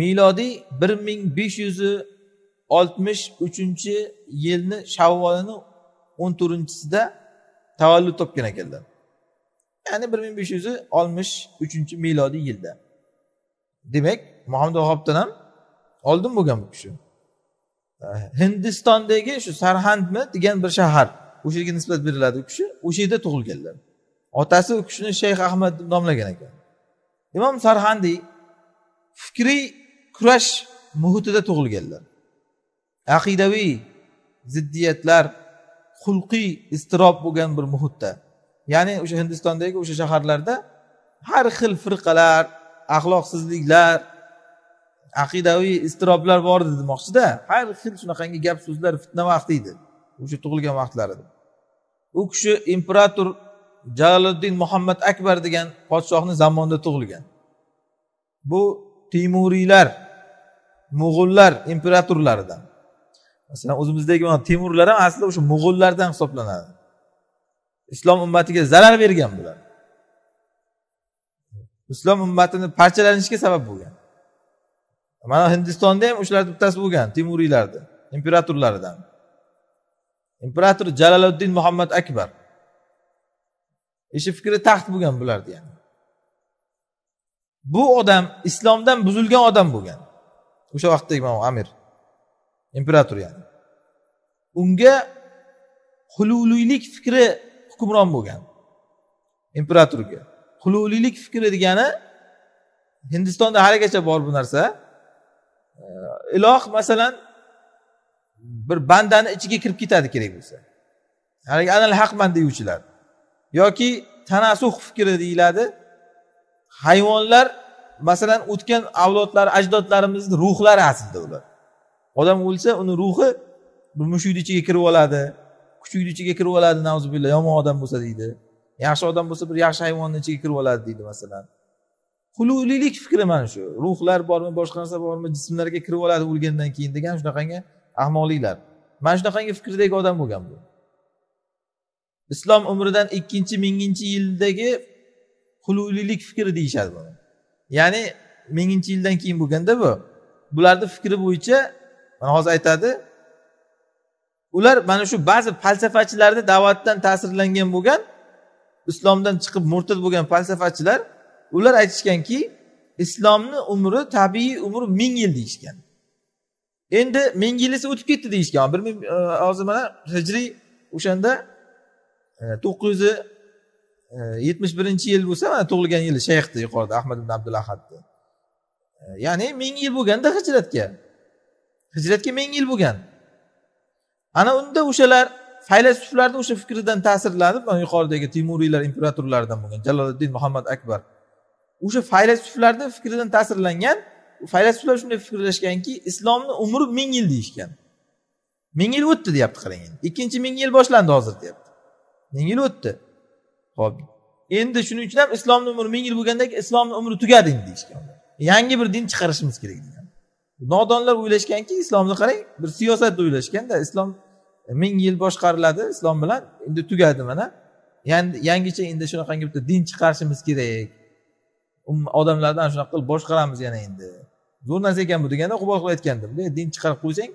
milodiy bir ming besh yuz oltmish uchinchi yilni shavvolini o'n to'rtinchisida tavallud topgan ekanlar ya'ni bir ming besh yuz oltmish uchinchi milodiy yilda demak muhammad vahobdan ham oldin bo'lgan bu kishi hindistondagi shu sarhandmi degan bir shahar o'sha yerga nisbat beriladi u kishi o'sha yerda tug'ilganlar otasi u kishini shayx ahmad deb nomlagan ekan imom sarhandiy fikriy kurash muhitida tug'ilganlar aqidaviy ziddiyatlar xulqiy iztirob bo'lgan bir muhitda ya'ni o'sha hindistondagi o'sha shaharlarda har xil firqalar axloqsizliklar aqidaviy iztiroblar bor edi demoqchida har xil shunaqangi gap so'zlar fitna vaqti edi o'sha tug'ilgan vaqtlarida u kishi imperator jaloliddin muhammad akbar degan podshohni zamonida tug'ilgan bu temuriylar mo'g'ullar imperatorlaridan masalan o'zimizdagi mana temurlar ham aslida o'sha mo'g'ullardan hisoblanadi islom ummatiga zarar bergan bular islom ummatini parchalanishiga sabab bo'lgan mana hindistonda ham o'shalarni bittasi bo'lgan temuriylarni imperatorlaridan imperator jaloliddin muhammad akbar ishi fikri taxt bo'lgan bularni ham bu odam islomdan buzilgan odam bo'lgan o'sha vaqtdagi amir imperator ya'ni unga hululiylik fikri hukmron bo'lgan imperatorga hululiylik fikri degani hindistonda haligacha bor bu narsa iloh masalan bir bandani ichiga kirib ketadi kerak bo'lsa haligi anal haqman deyuvchilar yoki tanasuh fikri deyiladi hayvonlar masalan o'tgan avlodlar ajdodlarimizni ruhlari aslida ular odam o'lsa uni ruhi bir mushukni ichiga kirib oladi kuchukni ichiga kirib oladi nazubilla yomon odam bo'lsa deydi yaxshi odam bo'lsa bir yaxshi hayvonni ichiga kirib oladi deydi masalan hululilik fikri mana shu ruhlar bormi boshqa narsa bormi jismlarga kirib oladi o'lgandan keyin degan shunaqangi ahmoqliklar mana shunaqangi fikrdagi odam bo'lgan bu islom umridan ikkinchi minginchi yildagi hululilik fikri deyishadi buni ya'ni minginchi yildan keyin bo'lganda bu bularni fikri bo'yicha mana hozir aytadi ular mana shu ba'zi falsafachilarni da'vatdan ta'sirlangan bo'lgan islomdan chiqib murtid bo'lgan falsafachilar ular aytishganki islomni umri tabiiy umr ming yil deyishgan endi ming yil esa o'tib ketdi deyishgan bir ming e, hozir mana hijriy o'shanda e, to'qqiz yuz e, yetmish birinchi yil bo'lsa mana tug'ilgan yili shayxni yuqorida ahmad ibn abdulahadni ya'ni ming yil bo'lganda hijratga hijratga ming yil bo'lgan ana unda o'shalar faylasuflarni o'sha fikridan ta'sirlanib yuqoridagi temuriylar imperatorlaridan bo'lgan jaloliddin muhammad akbar o'sha faylasuflarni fikridan ta'sirlangan faylasuflar shunday fikrlashganki islomni umri ming yil deyishgan ming yil o'tdi deyapti qarang endi ikkinchi ming yil boshlandi hozir deyapti ming yil o'tdi ho'p endi shuning uchun ham islomni umri ming yil bo'lgandan keyin islomni umri tugadi endi deyishgan yangi bir din chiqarishimiz kerak degan nodonlar o'ylashganki islomni qarang bir siyosat o'ylashganda islom e, ming yil boshqariladi islom bilan endi tugadi mana yangicha endi shunaqangi bitta din chiqarishimiz kerak um, odamlardan shunaqa qilib boshqaramiz yana endi zo'r narsa ekan bu deganda qilib aytgandi bunday din chiqarib qo'ysang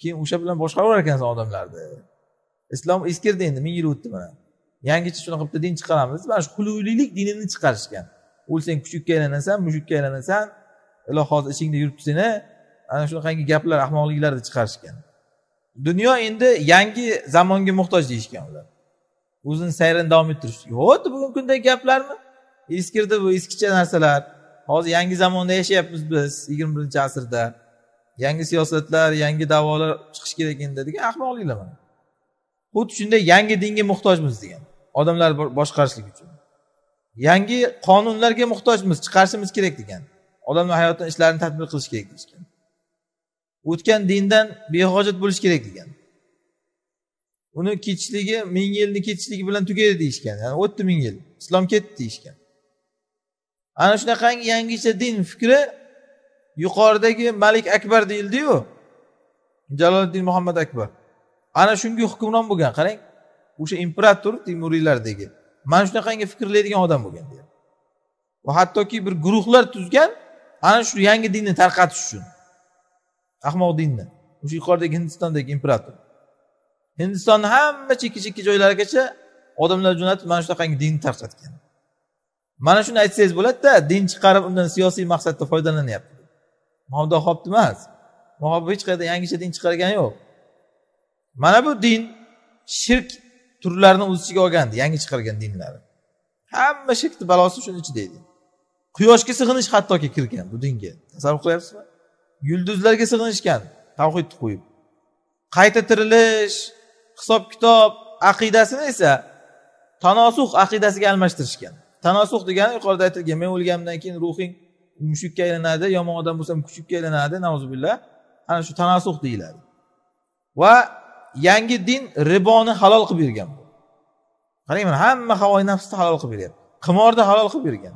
keyin o'sha bilan boshqaraverar ekansan odamlarni islom eskirdi endi ming yil o'tdi mana yangicha shunaqa bitta din chiqaramiz mana shu xuluviylik dinini chiqarishgan o'lsang kuchukka aylanasan mushukka aylanasan ilohi hozir ichingda yuribdi seni ana shunaqangi gaplar ahmoqliklarni chiqarishgan dunyo endi yangi zamonga muhtoj deyishgan ular o'zini sayrini davom ettirish xuddi bugungi kundagi gaplarmi eskirdi bu eskicha narsalar hozir yangi zamonda yashayapmiz biz yigirma birinchi asrda yangi siyosatlar yangi davolar chiqishi kerak endi degan ahmoqliklar mana xuddi shunday yangi dinga muhtojmiz degan odamlar boshqarishlik uchun yangi qonunlarga muhtojmiz chiqarishimiz kerak degan odamlar hayotdan ishlarini tadbir qilish kerak deyishgan o'tgan dindan behojat bo'lishi kerak degan uni ketishligi ming yilni ketishligi bilan tugaydi deyishgan ya'ni o'tdi ming yil islom ketdi deyishgan ana shunaqangi yangicha din fikri yuqoridagi malik akbar deyildiyu jaloliddin muhammad akbar ana shunga hukmron bo'lgan qarang o'sha imperator temuriylardagi mana shunaqangi fikrlaydigan odam bo'lgan va hattoki bir guruhlar tuzgan ana shu yangi dinni tarqatish uchun dinni o'sha yuqoridagi hindistondagi imperator hindistonni hamma chekka chekka joylarigacha odamlar jo'natib mana shunaqangi dinni tarqatgan mana shuni aytsangiz bo'ladida din chiqarib undan siyosiy maqsadda foydalanyapti muhammadon emas muhabba hech qayerda yangicha din chiqargani yo'q mana bu din shirk turlarini o'z ichiga olgandi yangi chiqargan dinlari hamma shirkni balosi shuni ichida edi quyoshga sig'inish hattoki kirgan bu dinga tasavvur qilyapsizmi yulduzlarga sig'inishgan tavhidni qo'yib qayta tirilish hisob kitob aqidasini esa tanosuh aqidasiga almashtirishgan tanosuh degani yuqorida aytilgan men o'lganimdan keyin ruhing mushukka aylanadi yomon odam bo'lsam kuchukka aylanadi nauzubillah ana shu tanosuh deyiladi va yangi din riboni halol qilib bergan qarang mana hamma havo nafsni halol qilib beryapti qimorni halol qilib bergan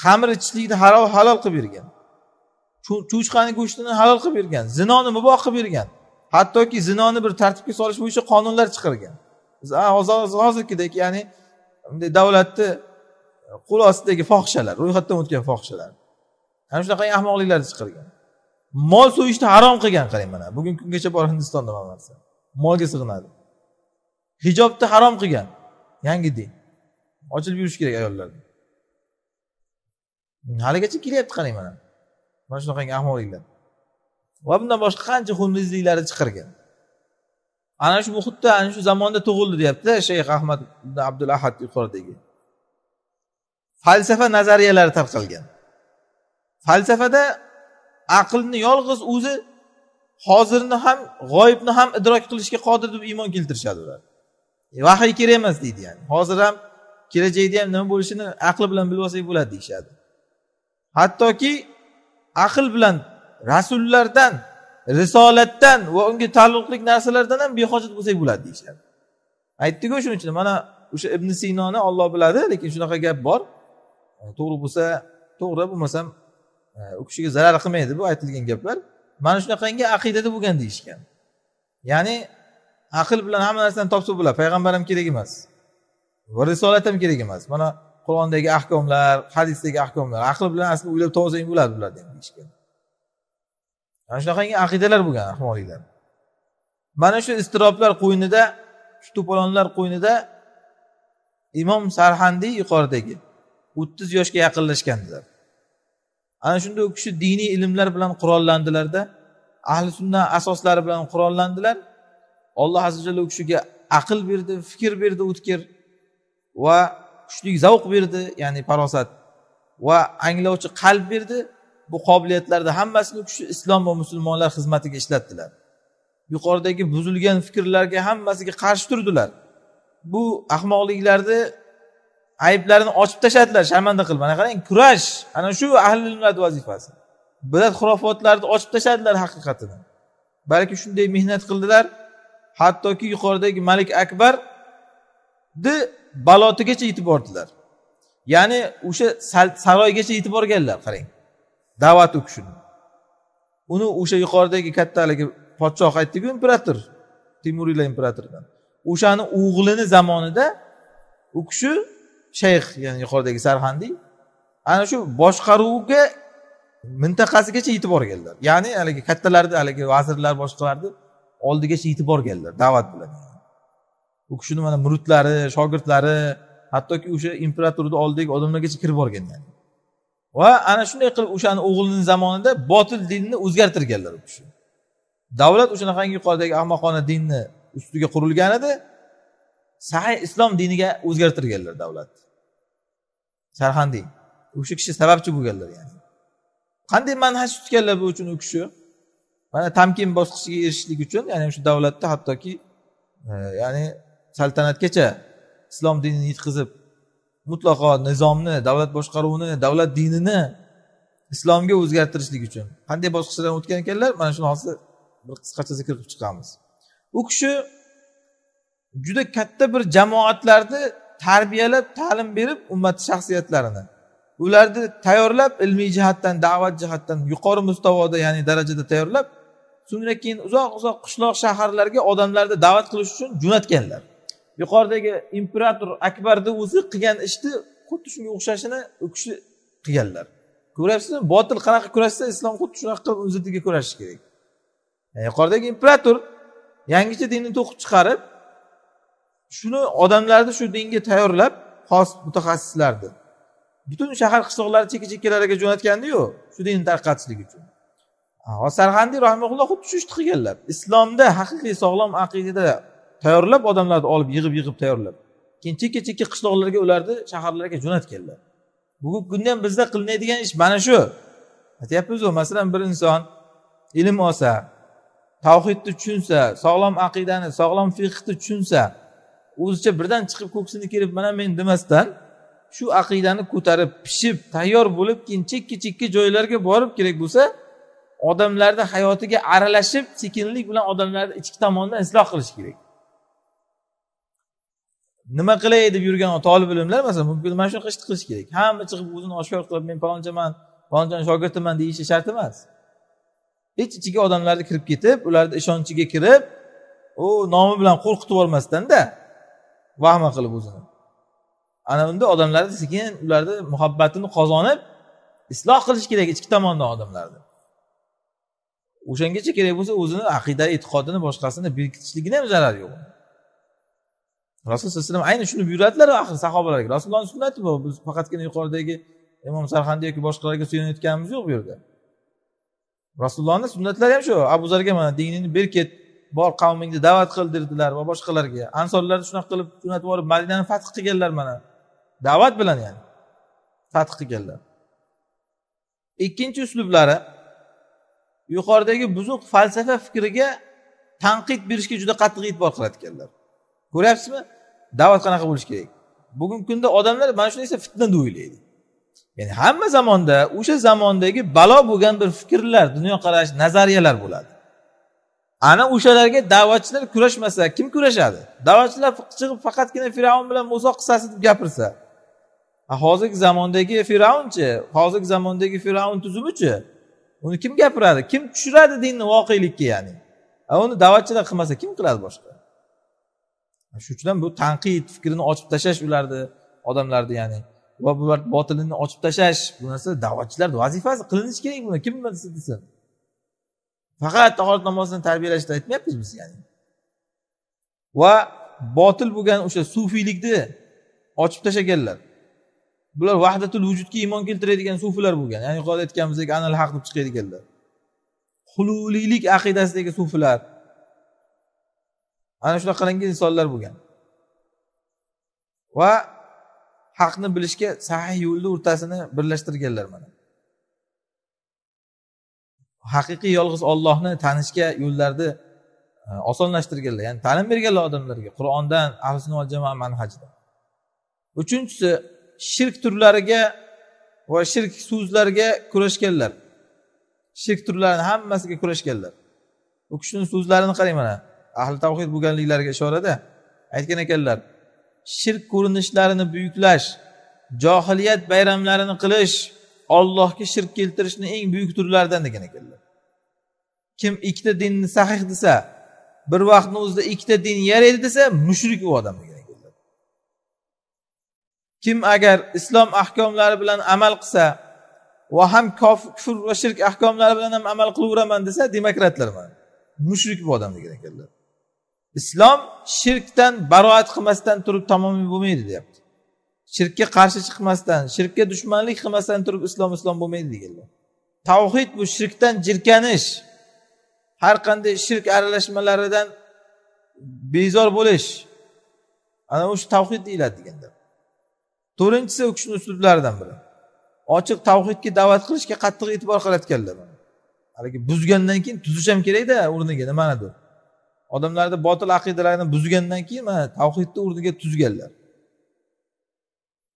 xamir ichishlikni halol halol qilib bergan cho'chqani go'shtini halol qilib bergan zinoni muboh qilib bergan hattoki zinoni bir tartibga solish bo'yicha qonunlar chiqargan hozirgidek ya'ni bunday davlatni qo'l ostidagi fohishalar ro'yxatdan o'tgan fohishalar ana shunaqa ahmoqliklarni chiqargan mol so'yishni harom qilgan qarang mana bugungi kungacha bor hindistonda mana narsa molga sig'inadi hijobni harom qilgan yangi din ochilib yurish kerak ayollarni haligacha kelyapti qarang mana mana shunaqangi ahmoqliklar va bundan boshqa qancha hunduzliklari chiqargan ana shu muhitda ana shu zamonda tug'ildi deyapti shayx ahmad abdul ahad yuqoridagi falsafa nazariyalari tarqalgan falsafada aqlni yolg'iz o'zi hozirni ham g'oyibni ham idrok qilishga qodir deb iymon keltirishadi ular e, vahiy kerak emas deydi ya'ni hozir ham kelajakda ham nima bo'lishini aqli bilan bilib olsak bo'ladi deyishadi hattoki aql bilan rasullardan risolatdan va unga taalluqli narsalardan ham behojat bo'lsak bo'ladi deyishadi aytdiku shuning uchun mana o'sha ibn sinoni olloh biladi lekin shunaqa gap bor e, to'g'ri bo'lsa to'g'ri bo'lmasam e, u kishiga zarar qilmaydi bu aytilgan gaplar mana shunaqangi aqidada bo'lgan deyishgan ya'ni aql bilan hamma narsani topsa bo'ladi payg'ambar ham kerak emas va risolat ham kerak emas mana qur'ondagi ahkomlar hadisdagi ahkomlar aql bilan aslida o'ylab topolsang bo'ladi bularni ham deyishgan mana shunaqangi aqidalar bo'lgan ahmoqliklar mana shu iztiroblar qo'ynida shu to'polonlar qo'ynida imom sarhandiy yuqoridagi o'ttiz yoshga yaqinlashgandilar ana shunda u kishi diniy ilmlar bilan qurollandilarda ahli sunna asoslari bilan qurollandilar alloh azza jalla u kishiga aql berdi fikr berdi o'tkir va kuchli zavq berdi ya'ni farosat va anglovchi qalb berdi bu qobiliyatlarni hammasini kishi islom va musulmonlar xizmatiga ishlatdilar yuqoridagi buzilgan fikrlarga hammasiga qarshi turdilar bu ahmoqliklarni ayblarini ochib tashladilar sharmanda qilib mana qarang kurash ana shu ahli ilmlar vazifasi bidat xurofotlarni ochib tashladilar haqiqatini balki shunday mehnat qildilar hattoki yuqoridagi malik akbarni balotigacha yetib bordilar ya'ni o'sha saroygacha yetib borganlar qarang da'vat u kishini uni o'sha yuqoridagi katta haligi podshoh aytdiku imperator temuriylar imperatoridan o'shani o'g'lini zamonida u kishi shayx ya'ni yuqoridagi sarhandiy ana shu boshqaruvga mintaqasigacha yetib borganlar ya'ni haligi kattalarni haligi vazirlar boshqalarni oldigacha yetib borganlar da'vat bilan u kishini mana muridlari shogirdlari hattoki o'sha imperatorni oldidagi odamlargacha kirib borganlar va ana shunday qilib o'shani o'g'lini zamonida botil dinni o'zgartirganlar u kishi davlat o'shanaqangi yuqoridagi ahmoqona dinni ustiga qurilgan edi sahiy islom diniga o'zgartirganlar davlatni sarhandiy o'sha kishi sababchi bo'lganlar ya'ni qanday manhaj tutganlar bu uchun u kishi mana tamkin bosqichiga erishishlik uchun ya'ni shu davlatda hattoki e, ya'ni saltanatgacha islom dinini yetkazib mutlaqo nizomni davlat boshqaruvini davlat dinini islomga o'zgartirishlik uchun qanday bosqichlardan o'tgan ekanlar mana shuni hozir bir qisqacha zikr qilib chiqamiz u kishi juda katta bir jamoatlarni tarbiyalab ta'lim berib ummat shaxsiyatlarini ularni tayyorlab ilmiy jihatdan da'vat jihatdan yuqori mustavoda ya'ni darajada tayyorlab so'ngra keyin uzoq uzoq qishloq shaharlarga odamlarni da'vat qilish uchun jo'natganlar yuqoridagi imperator akbarni o'zi qilgan ishni xuddi shunga o'xshashini u kishi qilganlar ko'ryapsizmi botil qanaqa kurashsa islom xuddi shunaqa qilib o'z ziddiga kurashishi kerak yuqoridagi imperator yangicha dinni to'qib chiqarib shuni odamlarni shu dinga tayyorlab xos mutaxassislarni butun shahar qishloqlarni chekka chekkalariga jo'natgandiyu shu dinni tarqatishlik uchun sarg'andiy rahimaulloh xuddi shu ishni qilganlar islomda haqiqiy sog'lom aqidada tayyorlab odamlarni olib yig'ib yig'ib tayyorlab keyin chekka chekka qishloqlarga ularni shaharlarga jo'natganlar bugungi kunda ham bizda qilinadigan ish mana shu aytyapmizku masalan bir inson ilm olsa tavhidni tushunsa sog'lom aqidani sog'lom fiqni tushunsa o'zicha birdan chiqib ko'ksini kerib mana men demasdan shu aqidani ko'tarib pishib tayyor bo'lib keyin chekka chekka joylarga borib kerak bo'lsa odamlarni hayotiga aralashib sekinlik bilan odamlarni ichki tomonidan isloh qilish kerak nima qilay deb yurgan tolib ilmlar masalan mumkin mana shunaqa ishni qilish kerak hamma chiqib o'zini oshkor qilib men palonchaman palonchani shogirdiman deyishi shart emas ich ichiga odamlarni kirib ketib ularni ishonchiga kirib u nomi bilan qo'rqitib yubormasdanda vahma qilib o'zini ana unda odamlarni sekin ularni muhabbatini qozonib isloh qilish kerak ichki tomondan odamlarni o'shangacha kerak bo'lsa o'zini aqida e'tiqodini boshqasini berkitishligini ham zarar yo'q rasululloh sallallohu alayhi vasallam ayni shuni buyuradilar axir sahobalarga rasulullohni sunnati bu biz faqatgina yuqoridagi imom sarxandi yoki boshqalarga suyanayotganimiz yo'q bu yerda rasulullohni sunnatlari ham shu abu zarga mana diningni ber ket bor qavmingni da'vat qil dedilar va boshqalarga ansorlarni shunaqa qilib jo'natib yuborib madinani fath qilganlar mana da'vat bilan ya'ni fath qilganlar ikkinchi uslublari yuqoridagi buzuq falsafa fikriga tanqid berishga juda qattiq e'tibor qilayotganlar ko'ryapsizmi da'vat qanaqa bo'lishi kerak bugungi kunda odamlar mana shu narsa fitna deb o'ylaydi ya'ni hamma zamonda o'sha zamondagi balo bo'lgan bir fikrlar dunyoqarash nazariyalar bo'ladi ana o'shalarga da'vatchilar kurashmasa kim kurashadi da'vatchilar chiqib faqatgina fir'avn bilan muso qissasi deb gapirsa hozirgi zamondagi fir'avnchi hozirgi zamondagi fir'avn tuzumichi uni kim gapiradi kim tushiradi dinni voqelikka ya'ni uni da'vatchilar qilmasa kim qiladi boshqa shuning uchun ham bu tanqid fikrini ochib tashlash ularni odamlarni ya'ni va bular botilini ochib tashlash bu narsa da'vatchilarni vazifasi qilinishi kerak buni kim bilsin desin faqat tahorat namozini tarbiyalashni aytmayapmiz biz ya'ni va botil bo'lgan o'sha sufiylikni ochib tashlaganlar bular vahdatul vujudga iymon keltiradigan sufilar bo'lgan ya'ni yuqorida aytganimizdek anal haq deb chiqadiganlar hululiylik aqidasidagi sufilar ana shunaqalangi insonlar bo'lgan va haqni bilishga sahih yo'lni o'rtasini birlashtirganlar mana haqiqiy yolg'iz ollohni tanishga yo'llarni e, osonlashtirganlar ya'ni ta'lim berganlar odamlarga qur'ondan ahli sunna jamoa manhajidan uchinchisi shirk turlariga va shirk so'zlarga kurashganlar shirk turlarini hammasiga kurashganlar u kishini so'zlarini qarang mana ahli tavhid bo'lganliklariga ishorada aytgan ekanlar shirk ko'rinishlarini buyuklash johiliyat bayramlarini qilish ollohga shirk keltirishni eng buyuk turlaridan degan ekanlar kim ikkita dinni sahih desa bir vaqtni o'zida ikkita din yaraydi desa mushrik u odam degan ekanlar kim agar islom ahkomlari bilan amal qilsa va ham kufr va shirk ahkomlari bilan ham amal qilaveraman desa demokratlarman mushrik bu odam degan ekanlar islom shirkdan baroat qilmasdan turib tamomiy bo'lmaydi deyapti shirkka qarshi chiqmasdan shirkka dushmanlik qilmasdan turib islom islom bo'lmaydi deganlar tavhid bu shirkdan jirkanish har qanday shirk aralashmalaridan bezor bo'lish ana o'sha tavhid deyiladi deganda to'rtinchisi u kishini uslublaridan biri ochiq tavhidga da'vat qilishga qattiq e'tibor qaratganlar haligi buzgandan keyin tuzish ham kerakda o'rniga nimanidir odamlarni botil aqidalarini buzgandan keyin mana tavhidni o'rniga tuzganlar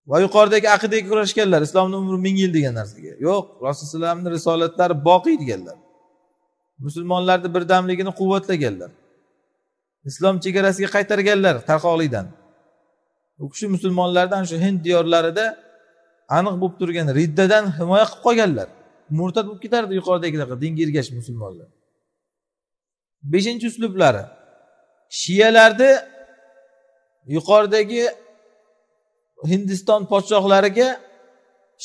va yuqoridagi aqidaga kurashganlar islomni umri ming yil degan narsaga yo'q rasulullohni risolatlari boqiy deganlar musulmonlarni birdamligini quvvatlaganlar islom chegarasiga qaytarganlar tarqoqlikdan u kishi musulmonlardan shu hind diyorlarida aniq bo'lib turgan riddadan himoya qilib qolganlar murtad bo'lib ketardi yuqoridagidaqa dinga ergashib musulmonlar beshinchi uslublari shiyalarni yuqoridagi hindiston podshohlariga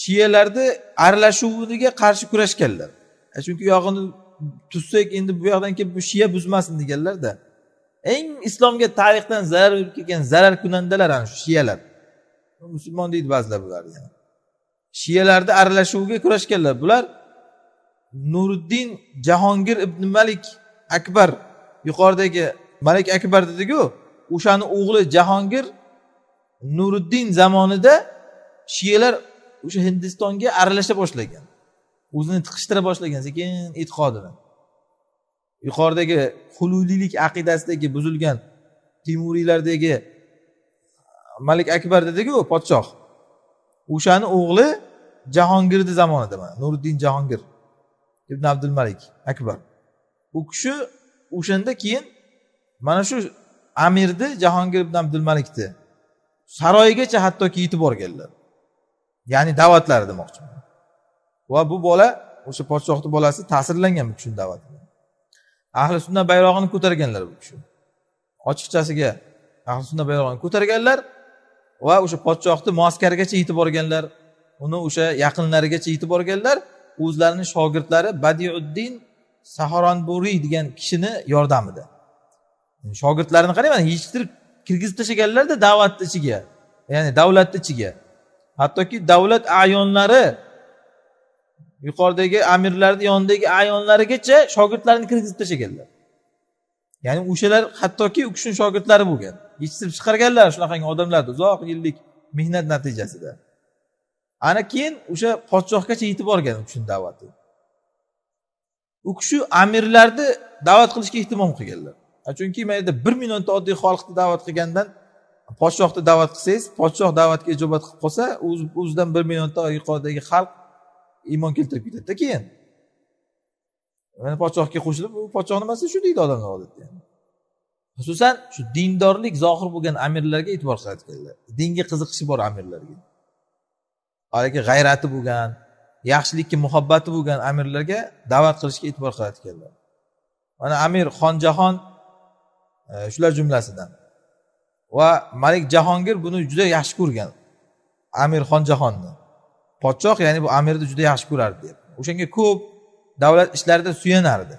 shiyalarni aralashuviga qarshi kurashganlar e, chunki u yog'ini tuzsak endi bu yoqdan kelib bu shiya buzmasin deganlarda eng islomga tarixdan zarar berib kelgan zarar kunandalar ana shu shiyalar musulmon deydi ba'zilar bularni yani. shiyalarni aralashuviga kurashganlar bular nuriddin jahongir ibn malik akbar yuqoridagi malik akbar dediku o'shani o'g'li jahongir nuriddin zamonida shiyalar o'sha hindistonga aralasha boshlagan o'zini tiqishtira boshlagan sekin e'tiqodini yuqoridagi hululiylik aqidasidagi buzilgan temuriylardagi malik akbar dediku podshoh o'shani o'g'li jahongirni zamonida mana nuriddin jahongir ibn abdul malik akbar u kishi o'shanda keyin mana shu amirni jahongir ibn abdulmalikni saroyigacha hattoki yetib borganlar ya'ni da'vatlari demoqchiman va bu bola o'sha podshohni bolasi ta'sirlangan bu kishini da'vatidan ahli sunna bayrog'ini ko'targanlar bu kishi ochiqchasiga ahli sunna bayrog'ini ko'targanlar va o'sha podshohni muaskarigacha yetib borganlar uni o'sha yaqinlarigacha yetib borganlar o'zlarini shogirdlari badiuddin sahoronburiy degan kishini yordamida shogirdlarini qarang mana yechtirib kirgizib tashlaganlarda da'vatni ichiga ya'ni davlatni ichiga hattoki davlat ayonlari yuqoridagi amirlarni yonidagi ayonlarigacha shogirdlarini kirgizib tashlaganlar ya'ni o'shalar hattoki u kishini shogirdlari bo'lgan yechtirib chiqarganlar shunaqangi odamlarni uzoq yillik mehnat natijasida ana keyin o'sha podshohgacha yetib borgan u kishini da'vati u kishi amirlarni da'vat qilishga ehtimom qilganlar chunki yerda bir millionta oddiy xalqni da'vat qilgandan podshohni da'vat qilsangiz podshoh da'vatga ijobat qilib qolsa o'zidan bir millionta yuqoridagi xalq iymon keltirib ketadida keyin mana podshohga qo'shilib u podshoh nimasi shu deydi odamlar odatda xususan shu dindorlik zohir bo'lgan amirlarga e'tibor qaratganlar dinga qiziqishi bor amirlarga haligi g'ayrati bo'lgan yaxshilikka muhabbati bo'lgan amirlarga da'vat qilishga e'tibor qaratganlar mana amir xonjahon e, shular jumlasidan va malik jahongir buni juda yaxshi ko'rgan amir xonjahonni podshoh ya'ni bu amirni juda yaxshi ko'rardi deb o'shanga ko'p davlat ishlarida suyanardi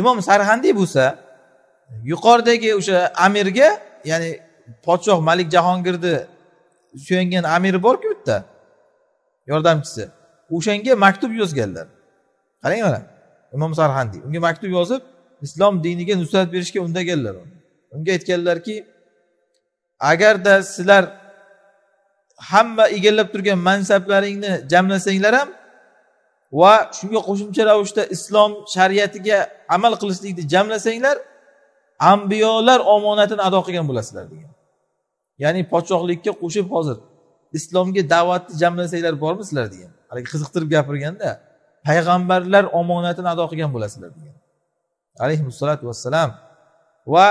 imom sarhandiy bo'lsa yuqoridagi o'sha amirga ya'ni podshoh malik jahongirni suyangan amiri borku bitta yordamchisi o'shanga maktub yozganlar qarang mana imom sarhandiy unga maktub yozib islom diniga nusrat berishga undaganlar unga aytganlarki agarda sizlar hamma egallab turgan mansablaringni jamlasanglar ham va shunga qo'shimcha ravishda islom shariatiga amal qilishlikni jamlasanglar ambiyolar omonatini ado qilgan bo'lasizlar degan ya'ni podshohlikka qo'shib hozir islomga da'vatni jamlasanglar bormi sizlar degan haligi qiziqtirib gapirganda payg'ambarlar omonatini ado qilgan bo'lasizlar degan alayhissalotu vassalam va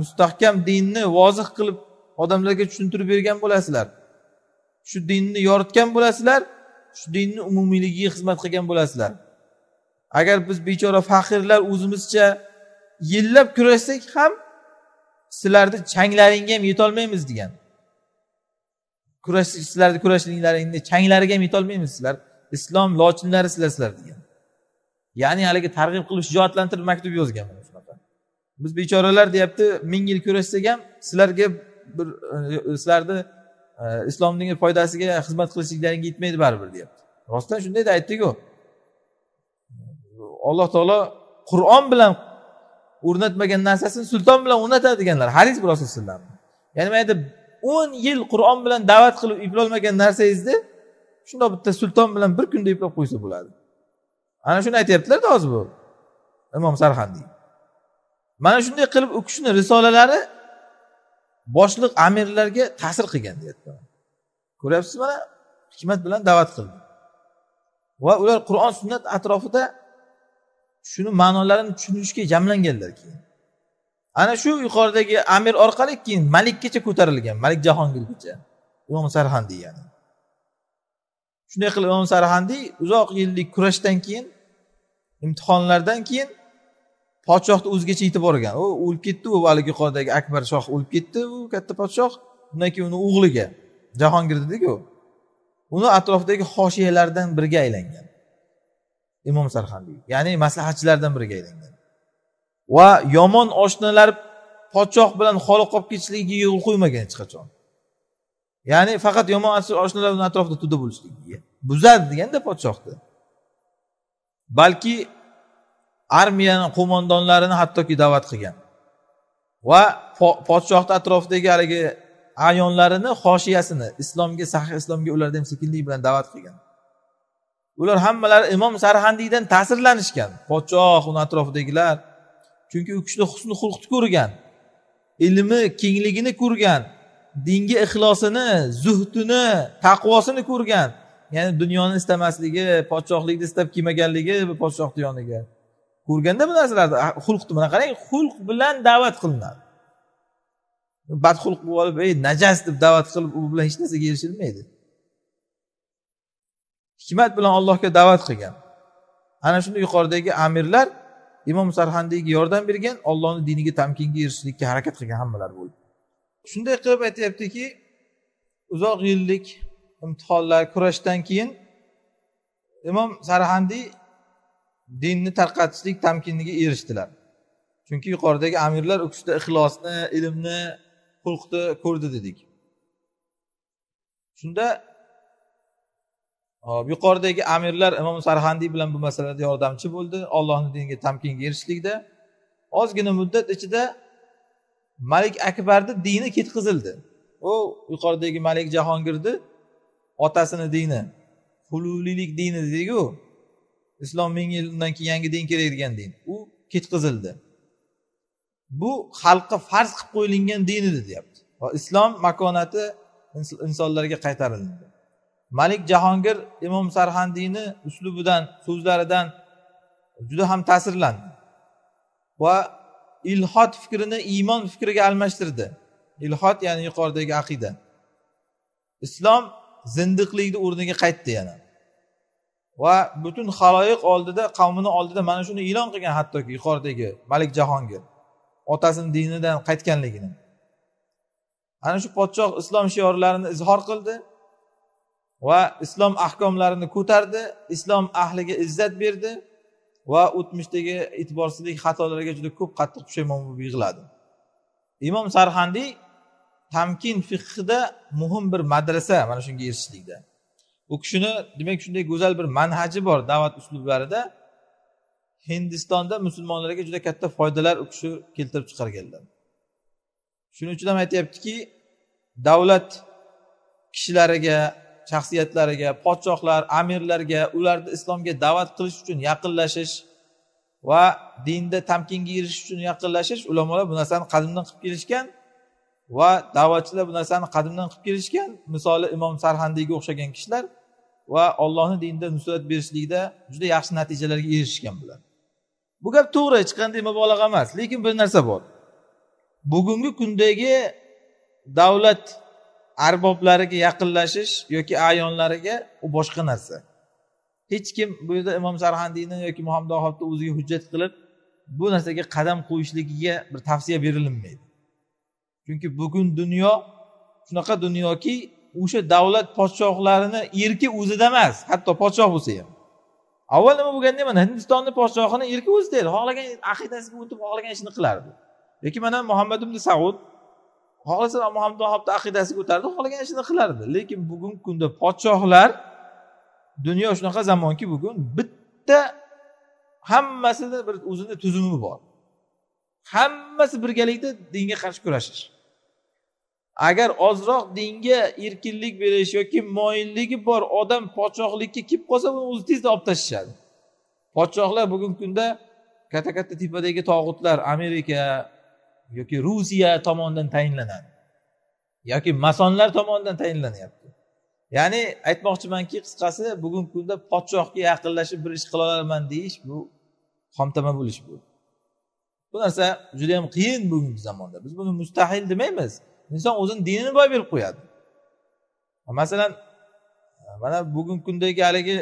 mustahkam dinni vozih qilib odamlarga tushuntirib bergan bo'lasizlar shu dinni yoritgan bo'lasizlar shu dinni umumiyligiga xizmat qilgan bo'lasizlar agar biz bechora faxirlar o'zimizcha yillab kurashsak ham sizlarni changlaringga ham yetolmaymiz degan kurash sizlarni kurashliklaringni changlariga ham yetolmaymiz sizlar islom lochinlari sizlar degan ya'ni haligi targ'ib qilib shijoatlantirib maktub yozgan biz bechoralar deyapti ming yil kurashsak ham sizlarga bir e, sizlarni e, islomning foydasiga xizmat qilishliklaringga yetmaydi baribir deyapti rostdan shunday deb aytdiku alloh taolo qur'on bilan o'rnatmagan narsasini sulton bilan o'rnatadi deganlar hadis bu rasululloh ya'ni mayda o'n yil qur'on bilan da'vat qilib eplolmagan narsangizni shundoq bitta sulton bilan bir kunda eplab qo'ysa bo'ladi ana shuni aytyaptilarda hozir bu imom sarhandiy mana shunday qilib u kishini risolalari boshliq amirlarga ta'sir qilgan deyapti ko'ryapsiz mana hikmat bilan da'vat qildi va ular qur'on sunnat atrofida shuni ma'nolarini tushunishga jamlanganlar keyin ana shu yuqoridagi amir orqali keyin malikgacha ko'tarilgan malik jahongirgacha imom sarhandiy ya'ni shunday qilib imom sarhandiy uzoq yillik kurashdan keyin imtihonlardan keyin podshohni o'zigacha yetib borgan u o'lib ketdi u haligi yuqoridagi akbar shoh o'lib ketdi u katta podshoh undan keyin uni o'g'liga jahongir dediku uni atrofidagi hoshiyalardan biriga aylangan imom sarhandiy ya'ni maslahatchilardan biriga aylangan va yomon oshnalar podshoh bilan xoli qolib ketishligiga yo'l qo'ymagan hech qachon ya'ni faqat yomon oshnalar uni atrofida to'da bo'lishligiga buzadi deganda podshohni balki armiyani qo'mondonlarini hattoki da'vat qilgan va podshohni atrofidagi haligi ayonlarini hoshiyasini islomga sah islomga ularni ham sekinlik bilan da'vat qilgan ular hammalari imom sarhandiydan ta'sirlanishgan podshoh uni atrofidagilar chunki u kishida husni xulqni ko'rgan ilmi kengligini ko'rgan dinga ixlosini zuhdini taqvosini ko'rgan ya'ni dunyoni istamasligi podshohlikni istab kelmaganligi podshohni yoniga ko'rganda bu narsalarni ah, xulqni mana qarang xulq bilan da'vat qilinadi badxulq bo'lib olib ey najas deb da'vat qilib u bilan hech narsaga erishilmaydi hikmat bilan allohga da'vat qilgan ana shuni yuqoridagi amirlar imom sarhandiyga yordam bergan ollohni diniga tamkinga erishishlikka harakat qilgan hammalar bo'ldi shunday qilib aytyaptiki uzoq yillik imtihonlar kurashdan keyin imom sarhandiy dinni tarqatishlik tamkiniga erishdilar chunki yuqoridagi amirlar u kishida ixlosni ilmni xulqni ko'rdi dedik shunda hop yuqoridagi amirlar imom sarhandiy bilan bu masalada yordamchi bo'ldi ollohni diniga tamkinga erishishlikda ozgina muddat ichida malik akbarni dini ketqizildi u yuqoridagi malik jahongirni otasini dini hululiylik dini deydiku islom ming yildan keyin yangi din kerak degan din u ketqizildi bu xalqqa farz qilib qo'yilgan din edi deyapti va islom makonati insonlarga qaytarildi malik jahongir imom sarhandiyni uslubidan so'zlaridan juda ham ta'sirlandi va ilhot fikrini iymon fikriga almashtirdi ilhot ya'ni yuqoridagi aqida islom zindiqlikni o'rniga qaytdi yana va butun haloyiq oldida qavmini oldida mana shuni e'lon qilgan hattoki yuqoridagi malik jahongir otasini dinidan qaytganligini ana shu podshoh islom shiorlarini izhor qildi va islom ahkomlarini ko'tardi islom ahliga izzat berdi va o'tmishdagi e'tiborsizlik xatolarga juda ko'p qattiq pushaymon bo'lib yig'iladi imom sarhandiy tamkin fiqhida muhim bir madrasa mana shunga erishishlikda u kishini demak shunday go'zal bir manhaji bor da'vat uslublarida hindistonda musulmonlarga juda katta foydalar u kishi keltirib chiqarganlar shuning uchun ham aytyaptiki davlat kishilariga shaxsiyatlariga podshohlar amirlarga ularni islomga da'vat qilish uchun yaqinlashish va dinda tamkinga erishish uchun yaqinlashish ulamolar bu narsani qadimdan qilib kelishgan va da'vatchilar bu narsani qadimdan qilib kelishgan misoli imom sarhandiyga o'xshagan kishilar va ollohni dinida nusrat berishlikda juda yaxshi natijalarga erishgan bular bu gap to'g'ri hech qanday mubolag'a emas lekin bir narsa bor bugungi kundagi davlat arboblariga yaqinlashish yoki ayonlariga u boshqa narsa hech kim bu yerda imom sarhandiyni yoki muhammad ohobni o'ziga hujjat qilib bu narsaga qadam qo'yishligiga bir tavsiya berilmaydi chunki bugun dunyo shunaqa dunyoki o'sha davlat podshohlarini erki o'zida emas hatto podshoh bo'lsa ham avval nima bo'lganda mana hindistonni podshohini erki o'zida edi xohlagan aqidasiga o'tib xohlagan ishini qilardi yoki mana muhammad ibn saud xohlasa muhammad vahobni aqidasi ko'tardi xohlagan ishini qilardi lekin bugungi kunda podshohlar dunyo shunaqa zamonki bugun bitta hammasini bir o'zini tuzumi bor hammasi birgalikda dinga qarshi kurashish agar ozroq dinga erkinlik berish yoki moyilligi bor odam podshohlikka kelib qolsa uni o'zi tezda olib tashlashadi podshohlar bugungi kunda katta katta tepadagi tog'utlar amerika yoki ruziya tomonidan tayinlanadi yoki masonlar tomonidan tayinlanyapti ya'ni aytmoqchimanki qisqasi bugungi kunda podshohga yaqinlashib bir ish qila olaman deyish bu xomtama bo'lish bu bu narsa juda yam qiyin bugungi zamonda biz buni mustahil demaymiz inson o'zini dinini boy berib qo'yadi masalan mana bugungi kundagi haligi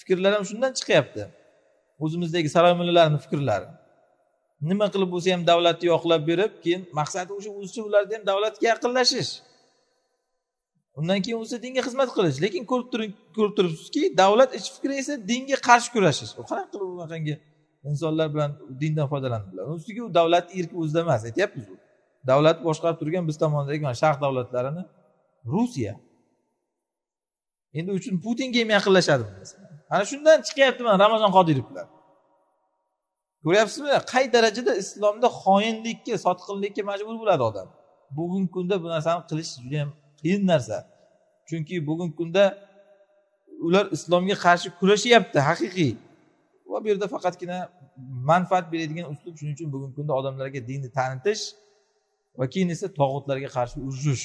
fikrlar ham shundan chiqyapti o'zimizdagi saroy mullalarni fikrlari nima qilib bo'lsa ham davlatni yoqlab berib keyin maqsadi o'sha o'zicha ularni ham davlatga yaqinlashish undan keyin o'zi dinga xizmat qilish lekin ko'rib turing ko'rib turibsizki davlat ichi fikri esa dinga qarshi kurashish qanaqa qilib unaqangi insonlar bilan dindan foydalanadilar ustiga u davlatni erki o'zida emas aytyapmiz davlatni davlat boshqarib turgan biz tomondagi mana sharq davlatlarini rusiya endi uchun putinga ham yaqinlashadi ana shundan chiqyapti mana ramazon qodirovlar ko'ryapsizmi qay darajada islomda xoinlikka sotqinlikka majbur bo'ladi odam bugungi kunda bu narsani qilish juda yam qiyin narsa chunki bugungi kunda ular islomga qarshi kurashyapti haqiqiy va bu yerda faqatgina manfaat beradigan uslub shuning uchun bugungi kunda odamlarga dinni tanitish va keyin esa tog'utlarga qarshi urushish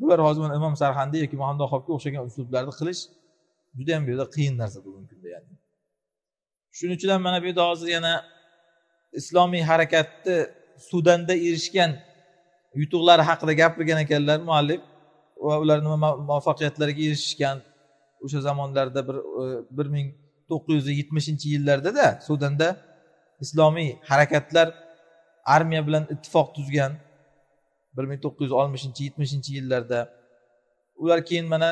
bular hozir mana imom sarhandiy yoki muhammad xobga o'xshagan uslublarni qilish juda yam bu yerda qiyin narsa bugungi kunda ya'ni shuning uchun ham mana bu yerda hozir yana islomiy harakatni sudanda erishgan yutuqlari haqida gapirgan ekanlar muallif va ular nima muvaffaqiyatlarga erishishgan o'sha zamonlarda bir e, bir ming to'qqiz yuz yetmishinchi yillardada sudanda islomiy harakatlar armiya bilan ittifoq tuzgan bir ming to'qqiz yuz oltmishinchi yetmishinchi yillarda ular keyin mana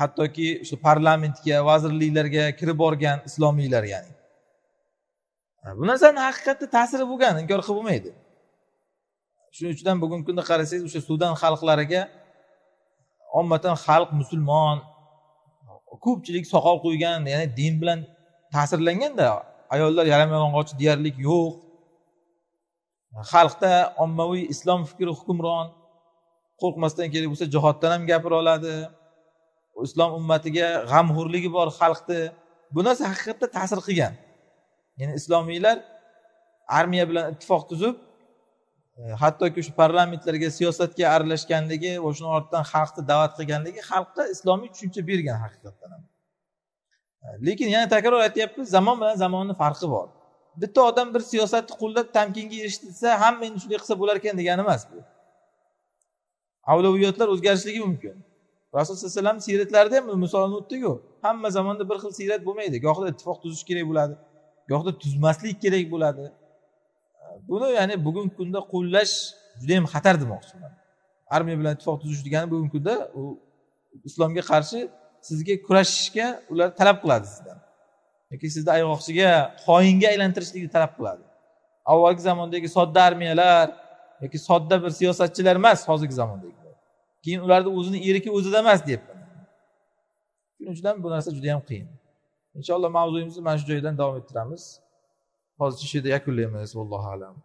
hattoki shu parlamentga vazirliklarga kirib borgan islomiylar ya'ni bu narsani haqiqatda ta'siri bo'lgan inkor qilib bo'lmaydi shuning uchun ham bugungi kunda qarasangiz o'sha sudan xalqlariga ommatan xalq musulmon ko'pchilik soqol qo'ygan ya'ni din bilan ta'sirlanganda ayollar yarim yalang'och deyarli yo'q xalqda ommaviy islom fikri hukmron qo'rqmasdan kerak bo'lsa jihoddan ham gapira oladi islom ummatiga g'amxo'rligi bor xalqni bu narsa haqiqatda ta'sir qilgan ya'ni islomiylar armiya bilan ittifoq tuzib e, hattoki shu parlamentlarga siyosatga aralashganligi va shuni ortidan xalqni da'vat qilganligi xalqqa islomiy tushuncha bergan haqiqatdan ham e, lekin yana takror aytyapmiz zamon bilan zamonni farqi bor bitta odam bir siyosatni qo'llab tamkinga desa hamma endi shunday qilsa bo'lar ekan degani emas bu avlaviyotlar o'zgarishligi mumkin rasul sallallohu alayhi vassallamni siyratlarida ham misolni o'tdiku hamma zamonda bir xil siyrat bo'lmaydi gohida ittifoq tuzish kerak bo'ladi gohida tuzmaslik kerak bo'ladi buni ya'ni bugungi kunda qo'llash juda yam xatar demoqchiman armiya bilan ittifoq tuzish degani bugungi kunda u islomga qarshi sizga kurashishga ular talab qiladi sizdan yoki sizni ayg'oqchiga xoinga aylantirishlikni talab qiladi avvalgi zamondagi sodda armiyalar yoki sodda bir siyosatchilar emas hozirgi zamondagilar keyin ularni o'zini eriki o'zida emas deyapman shuning uchun bu narsa juda yam qiyin inshaalloh mavzuyimizni mana shu joydan davom ettiramiz hozircha shu yerda yakunlaymiz vallohu alam